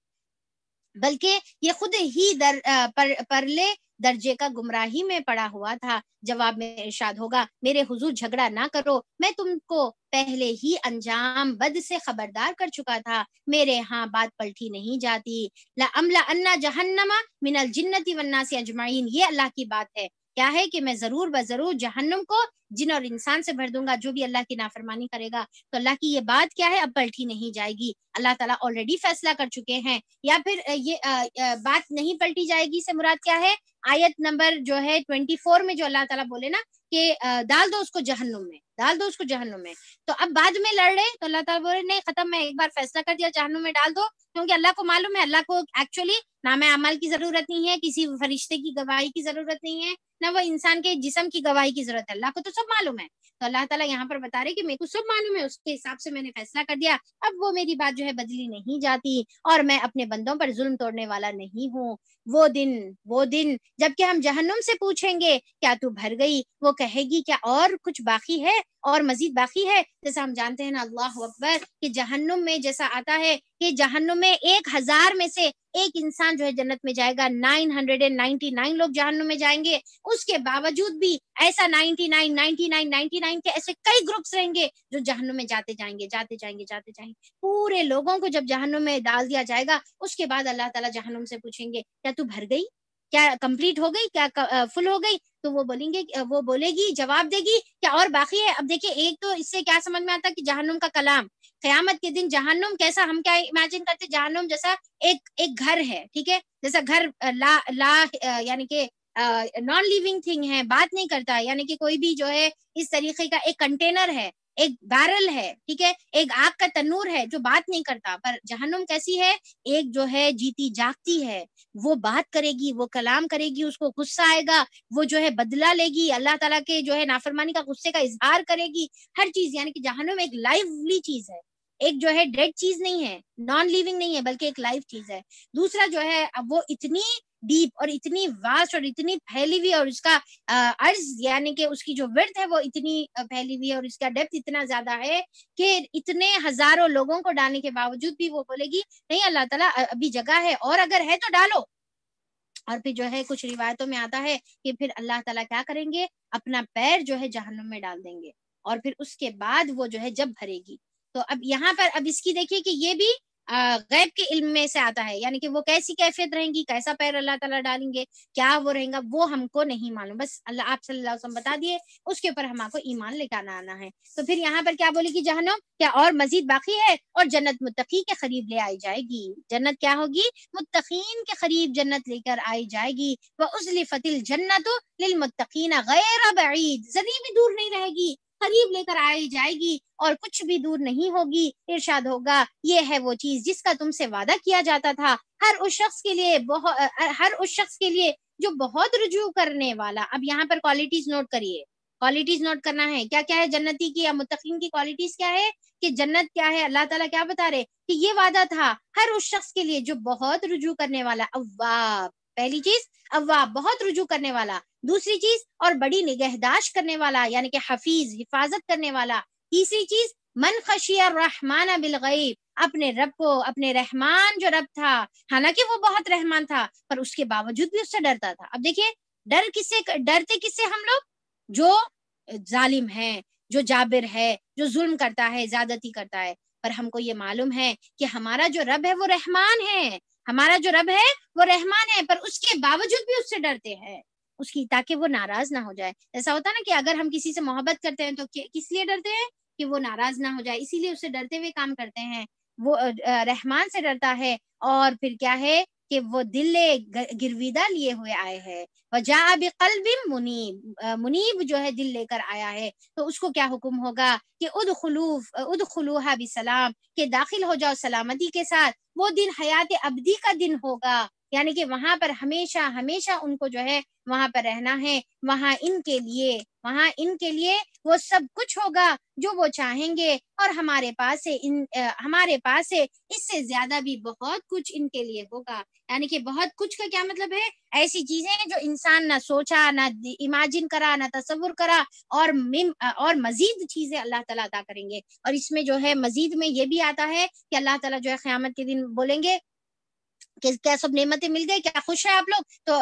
बल्कि ये खुद ही दर पर परले दर्जे का गुमराही में पड़ा हुआ था जवाब में इरशाद होगा मेरे हुजूर झगड़ा ना करो मैं तुमको पहले ही अंजाम बद से खबरदार कर चुका था मेरे यहाँ बात पलटी नहीं जाती ला अमला अन्ना जहन्नमा मिनल जिन्नति वन्नासी अजमाइन ये अल्लाह की बात है क्या है कि मैं जरूर ब जरूर जहन्नम को जिन और इंसान से भर दूंगा जो भी अल्लाह की नाफरमानी करेगा तो अल्लाह की ये बात क्या है अब पलटी नहीं जाएगी अल्लाह ताला ऑलरेडी फैसला कर चुके हैं या फिर ये आ, आ, बात नहीं पलटी जाएगी से मुराद क्या है आयत नंबर जो है ट्वेंटी फोर में जो अल्लाह ताला बोले ना कि डाल दो उसको जहन्नुम में डाल दो उसको जहन्नुम में तो अब बाद में लड़ रहे तो अल्लाह ताला बोले नहीं खत्म मैं एक बार फैसला कर दिया जहन्नुम में डाल दो क्योंकि अल्लाह को मालूम है अल्लाह को एक्चुअली ना मैं अमल की जरूरत नहीं है किसी फरिश्ते की गवाही की जरूरत नहीं है ना वो इंसान के जिसम की गवाही की जरूरत है अल्लाह को तो सब मालूम है तो अल्लाह ताला यहाँ पर बता रहे कि मेरे को सब मालूम है उसके हिसाब से मैंने फैसला कर दिया अब वो मेरी बात जो है बदली नहीं जाती और मैं अपने बंदों पर जुल्म तोड़ने वाला नहीं हूँ वो दिन वो दिन जबकि हम जहन्नुम से पूछेंगे क्या तू भर गई वो कहेगी क्या और कुछ बाकी है और मजीद बाकी है जैसा हम जानते हैं ना अल्लाह अकबर कि जहन्नुम में जैसा आता है कि जहन्नुम में एक हजार में से एक इंसान जो है जन्नत में जाएगा nine hundred and ninety nine लोग जहनुम में जाएंगे उसके बावजूद भी ऐसा ninety nine ninety nine ninety nine के ऐसे कई ग्रुप्स रहेंगे जो जहनुम में जाते जाएंगे जाते जाएंगे जाते जाएंगे पूरे लोगों को जब जहनु में डाल दिया जाएगा उसके बाद अल्लाह तला जहनुम से पूछेंगे क्या तू भर गई क्या कंप्लीट हो गई क्या फुल हो गई तो वो बोलेंगे वो बोलेगी जवाब देगी क्या और बाकी है अब देखिए एक तो इससे क्या समझ में आता है कि जहनुम का कलाम कयामत के दिन जहनुम कैसा हम क्या इमेजिन करते जहनुम जैसा एक एक घर है ठीक है जैसा घर ला ला यानी कि नॉन लिविंग थिंग है बात नहीं करता यानी कि कोई भी जो है इस तरीके का एक कंटेनर है एक बैरल है ठीक है एक आग का तन्नूर है जो बात नहीं करता पर जहनुम कैसी है एक जो है जीती जागती है वो बात करेगी वो कलाम करेगी उसको गुस्सा आएगा वो जो है बदला लेगी अल्लाह ताला के जो है नाफरमानी का गुस्से का इजहार करेगी हर चीज यानी कि जहनुम एक लाइवली चीज है एक जो है डेड चीज नहीं है नॉन लिविंग नहीं है बल्कि एक लाइव चीज है दूसरा जो है अब वो इतनी डीप और इतनी वास्ट और इतनी फैली हुई और उसका अर्ज यानी कि उसकी जो वर्थ है वो इतनी फैली हुई है और इसका डेप्थ इतना ज्यादा है कि इतने हजारों लोगों को डालने के बावजूद भी वो बोलेगी नहीं अल्लाह तला अभी जगह है और अगर है तो डालो और फिर जो है कुछ रिवायतों में आता है कि फिर अल्लाह तला क्या करेंगे अपना पैर जो है जहनम में डाल देंगे और फिर उसके बाद वो जो है जब भरेगी तो अब यहाँ पर अब इसकी देखिए कि ये भी गैब के इल्म में से आता है यानी कि वो कैसी कैफियत रहेंगी कैसा पैर अल्लाह ताला डालेंगे क्या वो रहेगा वो हमको नहीं मालूम बस अल्लाह आप सल्लल्लाहु अलैहि वसल्लम बता दिए उसके ऊपर हम आपको ईमान लेकर आना है तो फिर यहाँ पर क्या बोलेगी जहनो क्या और मजीद बाकी है और जन्नत मुतकी के करीब ले आई जाएगी जन्नत क्या होगी मुतकीन के करीब जन्नत लेकर आई जाएगी वह उजली फतिल जन्नत लिल मुतकीना गैर बीद जदी भी दूर नहीं रहेगी करीब लेकर आई जाएगी और कुछ भी दूर नहीं होगी इरशाद होगा ये है वो चीज जिसका तुमसे वादा किया जाता था हर उस शख्स के लिए बहुत हर उस शख्स के लिए जो बहुत रुजू करने वाला अब यहाँ पर क्वालिटीज नोट करिए क्वालिटीज नोट करना है क्या क्या है जन्नती की या मुतकीन की क्वालिटीज क्या है कि जन्नत क्या है अल्लाह ताला क्या बता रहे कि ये वादा था हर उस शख्स के लिए जो बहुत रुजू करने वाला अव्वाब पहली चीज अव्वा बहुत रुजू करने वाला दूसरी चीज और बड़ी निगहदाश करने वाला यानी कि हफीज हिफाजत करने वाला तीसरी चीज मन खशिया रहमाना गईब अपने रब को अपने रहमान जो रब था हालांकि वो बहुत रहमान था पर उसके बावजूद भी उससे डरता था अब देखिए डर किससे डरते किससे हम लोग जो जालिम है जो जाबिर है जो जुल्म करता है ज्यादती करता है पर हमको ये मालूम है कि हमारा जो रब है वो रहमान है हमारा जो रब है वो रहमान है पर उसके बावजूद भी उससे डरते हैं उसकी ताकि वो नाराज ना हो जाए ऐसा होता ना कि अगर हम किसी से मोहब्बत करते हैं तो किस लिए डरते हैं कि वो नाराज ना हो जाए इसीलिए उससे डरते हुए काम करते हैं वो रहमान से डरता है और फिर क्या है कि वो दिल गिरविदा लिए हुए आए हैं कल भी मुनीब मुनीब जो है दिल लेकर आया है तो उसको क्या हुक्म होगा कि उद खलूफ उद खलूहा सलाम के दाखिल हो जाओ सलामती के साथ वो दिन हयात अबदी का दिन होगा यानी कि वहां पर हमेशा हमेशा उनको जो है वहां पर रहना है वहां इनके लिए वहां इनके लिए वो सब कुछ होगा जो वो चाहेंगे और हमारे पास से इन आ, हमारे पास से इससे ज्यादा भी बहुत कुछ इनके लिए होगा यानी कि बहुत कुछ का क्या मतलब है ऐसी चीजें जो इंसान ना सोचा ना इमेजिन करा ना तस्वुर करा और और मजीद चीजें अल्लाह तला अदा करेंगे और इसमें जो है मजीद में ये भी आता है कि अल्लाह तला जो है क्यामत के दिन बोलेंगे क्या सब नेमतें मिल गई क्या खुश है आप लोग तो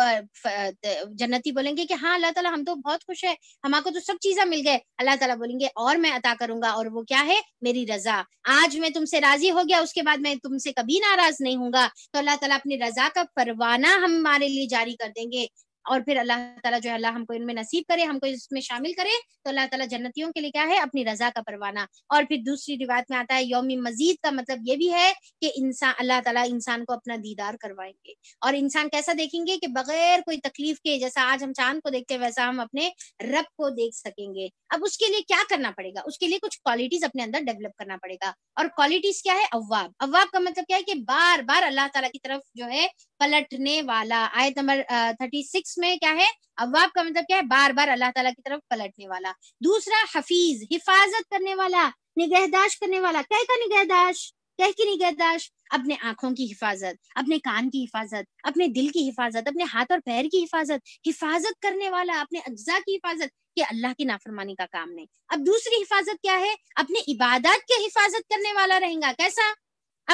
जन्नती बोलेंगे कि हाँ अल्लाह ताला हम तो बहुत खुश है हमारे तो सब चीजें मिल गए अल्लाह ताला बोलेंगे और मैं अता करूंगा और वो क्या है मेरी रजा आज मैं तुमसे राजी हो गया उसके बाद मैं तुमसे कभी नाराज नहीं हूँ तो अल्लाह ताला अपनी रजा का परवाना हमारे लिए जारी कर देंगे और फिर अल्लाह ताला जो अल्लाह हमको इनमें नसीब करे हमको इसमें शामिल करे तो अल्लाह ताला जन्नतियों के लिए क्या है अपनी रजा का परवाना और फिर दूसरी रिवायत में आता है योम मजीद का मतलब ये भी है कि इंसान अल्लाह ताला इंसान को अपना दीदार करवाएंगे और इंसान कैसा देखेंगे कि बगैर कोई तकलीफ के जैसा आज हम चांद को देखते हैं वैसा हम अपने रब को देख सकेंगे अब उसके लिए क्या करना पड़ेगा उसके लिए कुछ क्वालिटीज अपने अंदर डेवलप करना पड़ेगा और क्वालिटीज क्या है अव्वाब अव्वाब का मतलब क्या है कि बार बार अल्लाह ताला की तरफ जो है पलटने वाला आयत नंबर थर्टी सिक्स में क्या है अवाब का मतलब क्या है बार बार अल्लाह ताला की तरफ पलटने वाला दूसरा हफीज हिफाजत करने वाला निगहदाश्त करने वाला कह का निगहदाश कह की निगहदाश अपने आंखों की हिफाजत अपने कान की हिफाजत अपने दिल की हिफाजत अपने हाथ और पैर की हिफाजत हिफाजत करने वाला अपने अज्जा की हिफाजत के अल्लाह की नाफरमानी का काम नहीं अब दूसरी हिफाजत क्या है अपने इबादत की हिफाजत करने वाला रहेगा कैसा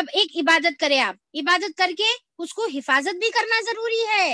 अब एक इबादत करें आप इबादत करके उसको हिफाजत भी करना जरूरी है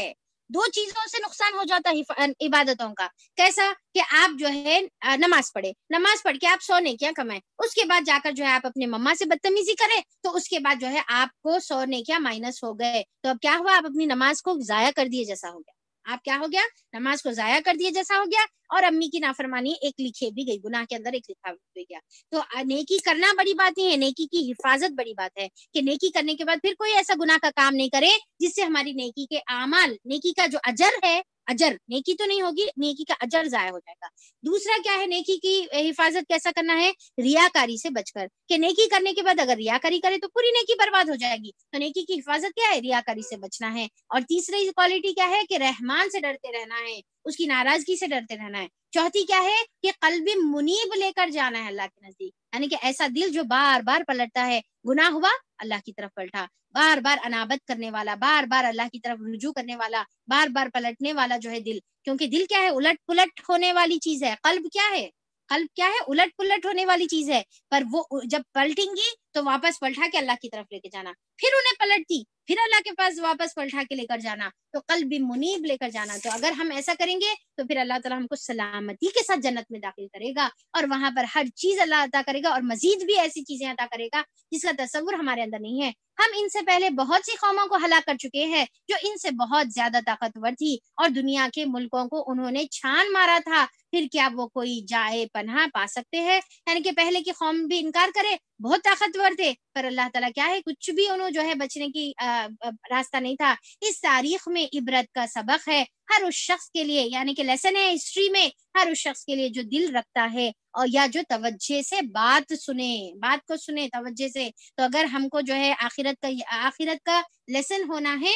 दो चीजों से नुकसान हो जाता है इबादतों का कैसा कि आप जो है नमाज पढ़े नमाज पढ़ के आप सौ क्या कमाए उसके बाद जाकर जो है आप अपने मम्मा से बदतमीजी करें तो उसके बाद जो है आपको सौ क्या माइनस हो गए तो अब क्या हुआ आप अपनी नमाज को जाया कर दिए जैसा हो गया आप क्या हो गया नमाज को जाया कर दिए जैसा हो गया और अम्मी की नाफरमानी एक लिखे भी गई गुनाह के अंदर एक लिखा भी गया तो नेकी करना बड़ी बात नहीं है नेकी की हिफाजत बड़ी बात है कि नेकी करने के बाद फिर कोई ऐसा गुनाह का काम नहीं करे जिससे हमारी नेकी के आमाल नेकी का जो अजर है अजर नेकी तो नहीं होगी नेकी का अजर जाया हो जाएगा दूसरा क्या है नेकी की हिफाजत कैसा करना है रियाकारी से बचकर कि नेकी करने के बाद अगर रियाकारी करे तो पूरी नेकी बर्बाद हो जाएगी तो नेकी की हिफाजत क्या है रियाकारी से बचना है और तीसरी क्वालिटी क्या है कि रहमान से डरते रहना है उसकी नाराजगी से डरते रहना है चौथी क्या है कि कल्बी मुनीब लेकर जाना है अल्लाह के नजदीक यानी कि ऐसा दिल जो बार बार पलटता है गुना हुआ अल्लाह की तरफ पलटा बार बार अनाबत करने वाला बार बार अल्लाह की तरफ रुजू करने वाला बार बार पलटने वाला जो है दिल क्योंकि दिल क्या है उलट पुलट होने वाली चीज है कल्ब क्या है कल्ब क्या है उलट पुलट होने वाली चीज है पर वो जब पलटेंगी तो वापस पलटा के अल्लाह की तरफ लेके जाना फिर उन्हें पलटती फिर अल्लाह के पास वापस पलटा के लेकर जाना तो कल भी मुनीब लेकर जाना तो अगर हम ऐसा करेंगे तो फिर अल्लाह ताला हमको सलामती के साथ जन्नत में दाखिल करेगा और वहां पर हर चीज अल्लाह अदा करेगा और मजीद भी ऐसी चीजें अदा करेगा जिसका तस्वुर हमारे अंदर नहीं है हम इनसे पहले बहुत सी कौमों को हला कर चुके हैं जो इनसे बहुत ज्यादा ताकतवर थी और दुनिया के मुल्कों को उन्होंने छान मारा था फिर क्या वो कोई जाए पन्हा पा सकते हैं यानी कि पहले की कौम भी इनकार करे बहुत ताकतवर थे पर अल्लाह ताला क्या है कुछ भी उन्होंने जो है बचने की रास्ता नहीं था इस तारीख में इबरत का सबक है हर उस शख्स के लिए यानी कि लेसन है हिस्ट्री में हर उस शख्स के लिए जो दिल रखता है और या जो तवज्जे से बात सुने बात को सुने तवज्जे से तो अगर हमको जो है आखिरत का आखिरत का लेसन होना है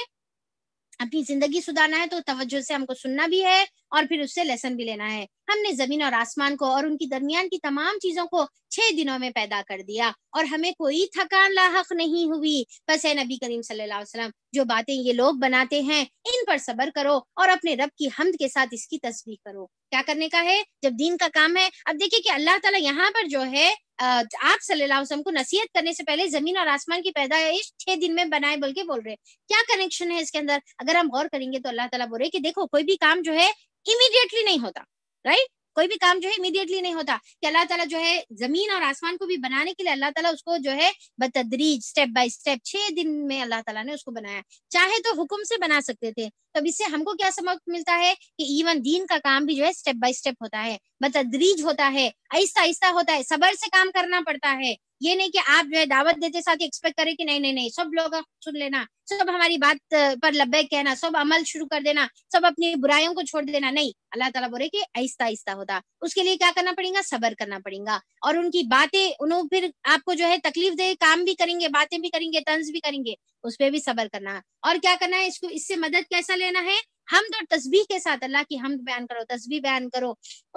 अपनी जिंदगी सुधारना है तो तवज्जो से हमको सुनना भी है और फिर उससे लेसन भी लेना है हमने जमीन और आसमान को और उनकी दरमियान की तमाम चीजों को छह दिनों में पैदा कर दिया और हमें कोई थकान लाक नहीं हुई बस है नबी करीम सल्लल्लाहु अलैहि वसल्लम जो बातें ये लोग बनाते हैं इन पर सबर करो और अपने रब की हमद के साथ इसकी तस्वीर करो क्या करने का है जब दीन का काम है अब देखिए कि अल्लाह ताला यहाँ पर जो है आप सल्लल्लाहु को नसीहत करने से पहले जमीन और आसमान की पैदाइश छह दिन में बनाए बोल के बोल रहे हैं क्या कनेक्शन है इसके अंदर अगर हम गौर करेंगे तो अल्लाह ताला बोल रहे कि देखो कोई भी काम जो है इमीडिएटली नहीं होता राइट कोई भी काम जो है इमीडिएटली नहीं होता कि अल्लाह ताला जो है जमीन और आसमान को भी बनाने के लिए अल्लाह ताला उसको जो है बतदरीज स्टेप बाय स्टेप छह दिन में अल्लाह ताला ने उसको बनाया चाहे तो हुक्म से बना सकते थे तब इससे हमको क्या सबक मिलता है कि इवन दीन का काम भी जो है स्टेप बाय स्टेप होता है बतदरीज मतलब होता है आहिस्ता आहिस्ता होता है सबर से काम करना पड़ता है ये नहीं कि आप जो है दावत देते साथ एक्सपेक्ट करें कि नहीं नहीं नहीं सब लोग सुन लेना सब हमारी बात पर लब्बे कहना सब अमल शुरू कर देना सब अपनी बुराइयों को छोड़ देना नहीं अल्लाह ताला बोले कि आहिस्ता आहिस्ता होता उसके लिए क्या करना पड़ेगा सबर करना पड़ेगा और उनकी बातें उन्होंने फिर आपको जो है तकलीफ दे काम भी करेंगे बातें भी करेंगे तंज भी करेंगे उस पर भी सबर करना और क्या करना है इसको इससे मदद कैसा लेना है हमद और तो तस्बीह के साथ अल्लाह की हमद बयान करो तस्बीह बयान करो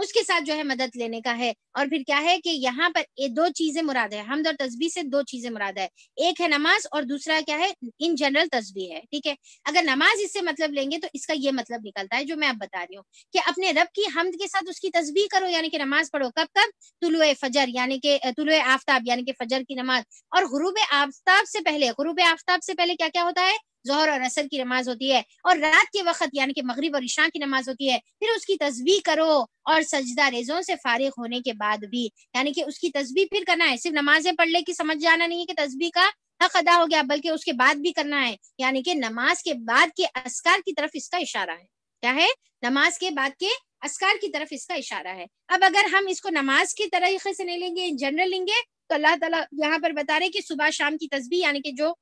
उसके साथ जो है मदद लेने का है और फिर क्या है कि यहाँ पर ये दो चीजें मुराद है हमद और तस्बीह से दो चीजें मुराद है एक है नमाज और दूसरा क्या है इन जनरल तस्बीह है ठीक है अगर नमाज इससे मतलब लेंगे तो इसका ये मतलब निकलता है जो मैं अब बता रही हूँ कि अपने रब की हमद के साथ उसकी तस्बीह करो यानी कि नमाज पढ़ो कब कब तुलु फजर यानी कि तुलु आफ्ताब यानी कि फजर की नमाज और गुरूब आफ्ताब से पहले गुरूब आफ्ताब से पहले क्या क्या होता है जहर और असर की नमाज होती है और रात के वक्त यानी कि मगरब और ईशा की नमाज होती है फिर उसकी तस्वीर करो और सजदा रेजों से फारिग होने के बाद भी यानी कि उसकी तस्वीर फिर करना है सिर्फ नमाजें पढ़ ले की समझ जाना नहीं है कि तस्वीर का हक अदा हो गया बल्कि उसके बाद भी करना है यानी कि नमाज के बाद के असकार की तरफ इसका इशारा है क्या है नमाज के बाद के असकार की तरफ इसका इशारा है अब अगर हम इसको नमाज के तरीके से नहीं लेंगे इन जनरल लेंगे तो अल्लाह ताला यहाँ पर बता रहे कि सुबह शाम की तस्बी यानी कि जो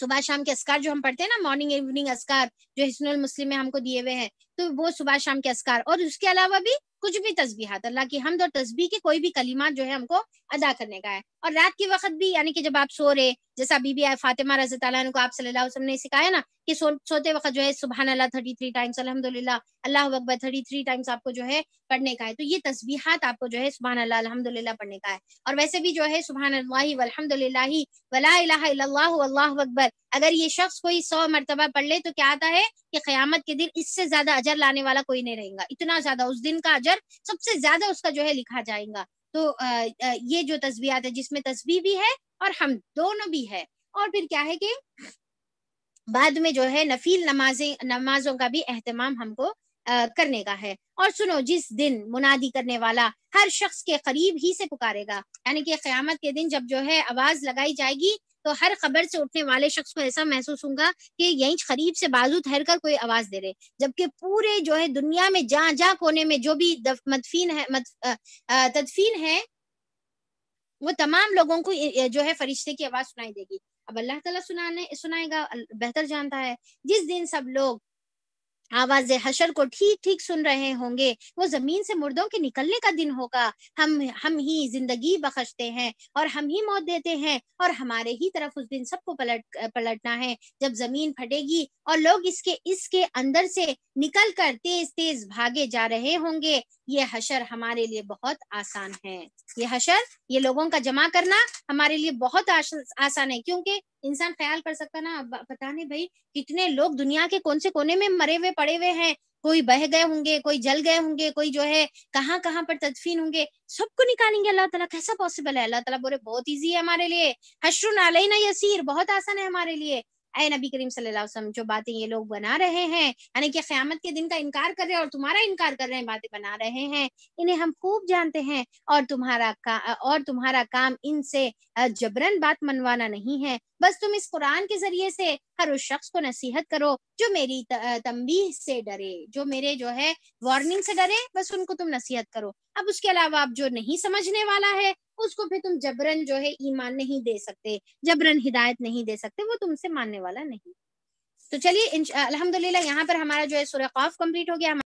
सुबह शाम के अस्कार जो हम पढ़ते हैं ना मॉर्निंग इवनिंग अस्कार जो हिस्नुल मुस्लिम में हमको दिए हुए हैं तो वो सुबह शाम के अस्कार और उसके अलावा भी कुछ भी तस्बीहात अल्लाह की हमद और तस्बी के कोई भी कलीमात जो है हमको अदा करने का है और रात के वक्त भी यानी कि जब आप सो रहे जैसा बीबी फातिमा रजी को आप सल्लल्लाहु अलैहि वसल्लम ने सिखाया ना कि सो, सोते वक्त जो है सुबह अल्लाह थर्टी थ्री टाइम्स अलहमदुल्ला अल्लाह अकबर थर्टी थ्री टाइम्स आपको जो है पढ़ने का है तो ये तस्बीहात आपको जो है सुबह अल्लाह अलहमदुल्ला पढ़ने का है और वैसे भी जो है सुबह अल्लाह वलहमदुल्ला अकबर अगर ये शख्स कोई सौ मरतबा पढ़ ले तो क्या आता है कि क्यामत के दिन इससे ज्यादा अजर लाने वाला कोई नहीं रहेगा इतना ज्यादा उस दिन का अजर सबसे ज्यादा उसका जो है लिखा जाएगा तो ये जो तस्वीयात है जिसमें तस्वीर भी है और हम दोनों भी है और फिर क्या है कि बाद में जो है नफील नमाजें नमाजों का भी अहतमाम हमको करने का है और सुनो जिस दिन मुनादी करने वाला हर शख्स के करीब ही से पुकारेगा यानी कि क्यामत के दिन जब जो है आवाज लगाई जाएगी तो हर खबर से उठने वाले शख्स को ऐसा महसूस होगा कि यहीं खरीब से बाजू ठहर कर कोई आवाज दे रहे जबकि पूरे जो है दुनिया में जहाँ जहाँ कोने में जो भी मदफीन है मद, तदफीन है वो तमाम लोगों को जो है फरिश्ते की आवाज सुनाई देगी अब अल्लाह ताला सुनाने सुनाएगा बेहतर जानता है जिस दिन सब लोग आवाज हशर को ठीक ठीक सुन रहे होंगे वो जमीन से मुर्दों के निकलने का दिन होगा हम हम ही जिंदगी बख्शते हैं और हम ही मौत देते हैं और हमारे ही तरफ उस दिन सबको पलट पलटना है जब जमीन फटेगी और लोग इसके इसके अंदर से निकल कर तेज तेज भागे जा रहे होंगे ये हशर हमारे लिए बहुत आसान है ये हशर ये लोगों का जमा करना हमारे लिए बहुत आसान है क्योंकि इंसान ख्याल कर सकता ना पता नहीं भाई कितने लोग दुनिया के कौन से कोने में मरे हुए पड़े हुए हैं कोई बह गए होंगे कोई जल गए होंगे कोई जो है कहाँ कहाँ पर तदफीन होंगे सबको निकालेंगे अल्लाह ताला कैसा पॉसिबल है अल्लाह ताला बोले बहुत इजी है हमारे लिए हशरुन अलैना यसीर बहुत आसान है हमारे लिए ए नबी करीम सल्लल्लाहु वसल्लम जो बातें ये लोग बना रहे हैं यानी कि क़्यामत के दिन का इनकार कर रहे हैं और तुम्हारा इनकार कर रहे हैं बातें बना रहे हैं इन्हें हम खूब जानते हैं और तुम्हारा का और तुम्हारा काम इनसे जबरन बात मनवाना नहीं है बस तुम इस कुरान के जरिए से हर उस शख्स को नसीहत करो जो मेरी तम्बी से डरे जो मेरे जो है वार्निंग से डरे बस उनको तुम नसीहत करो अब उसके अलावा आप जो नहीं समझने वाला है उसको फिर तुम जबरन जो है ईमान नहीं दे सकते जबरन हिदायत नहीं दे सकते वो तुमसे मानने वाला नहीं तो चलिए अलहमदुल्ला यहाँ पर हमारा जो है सुरख कंप्लीट कम्प्लीट हो गया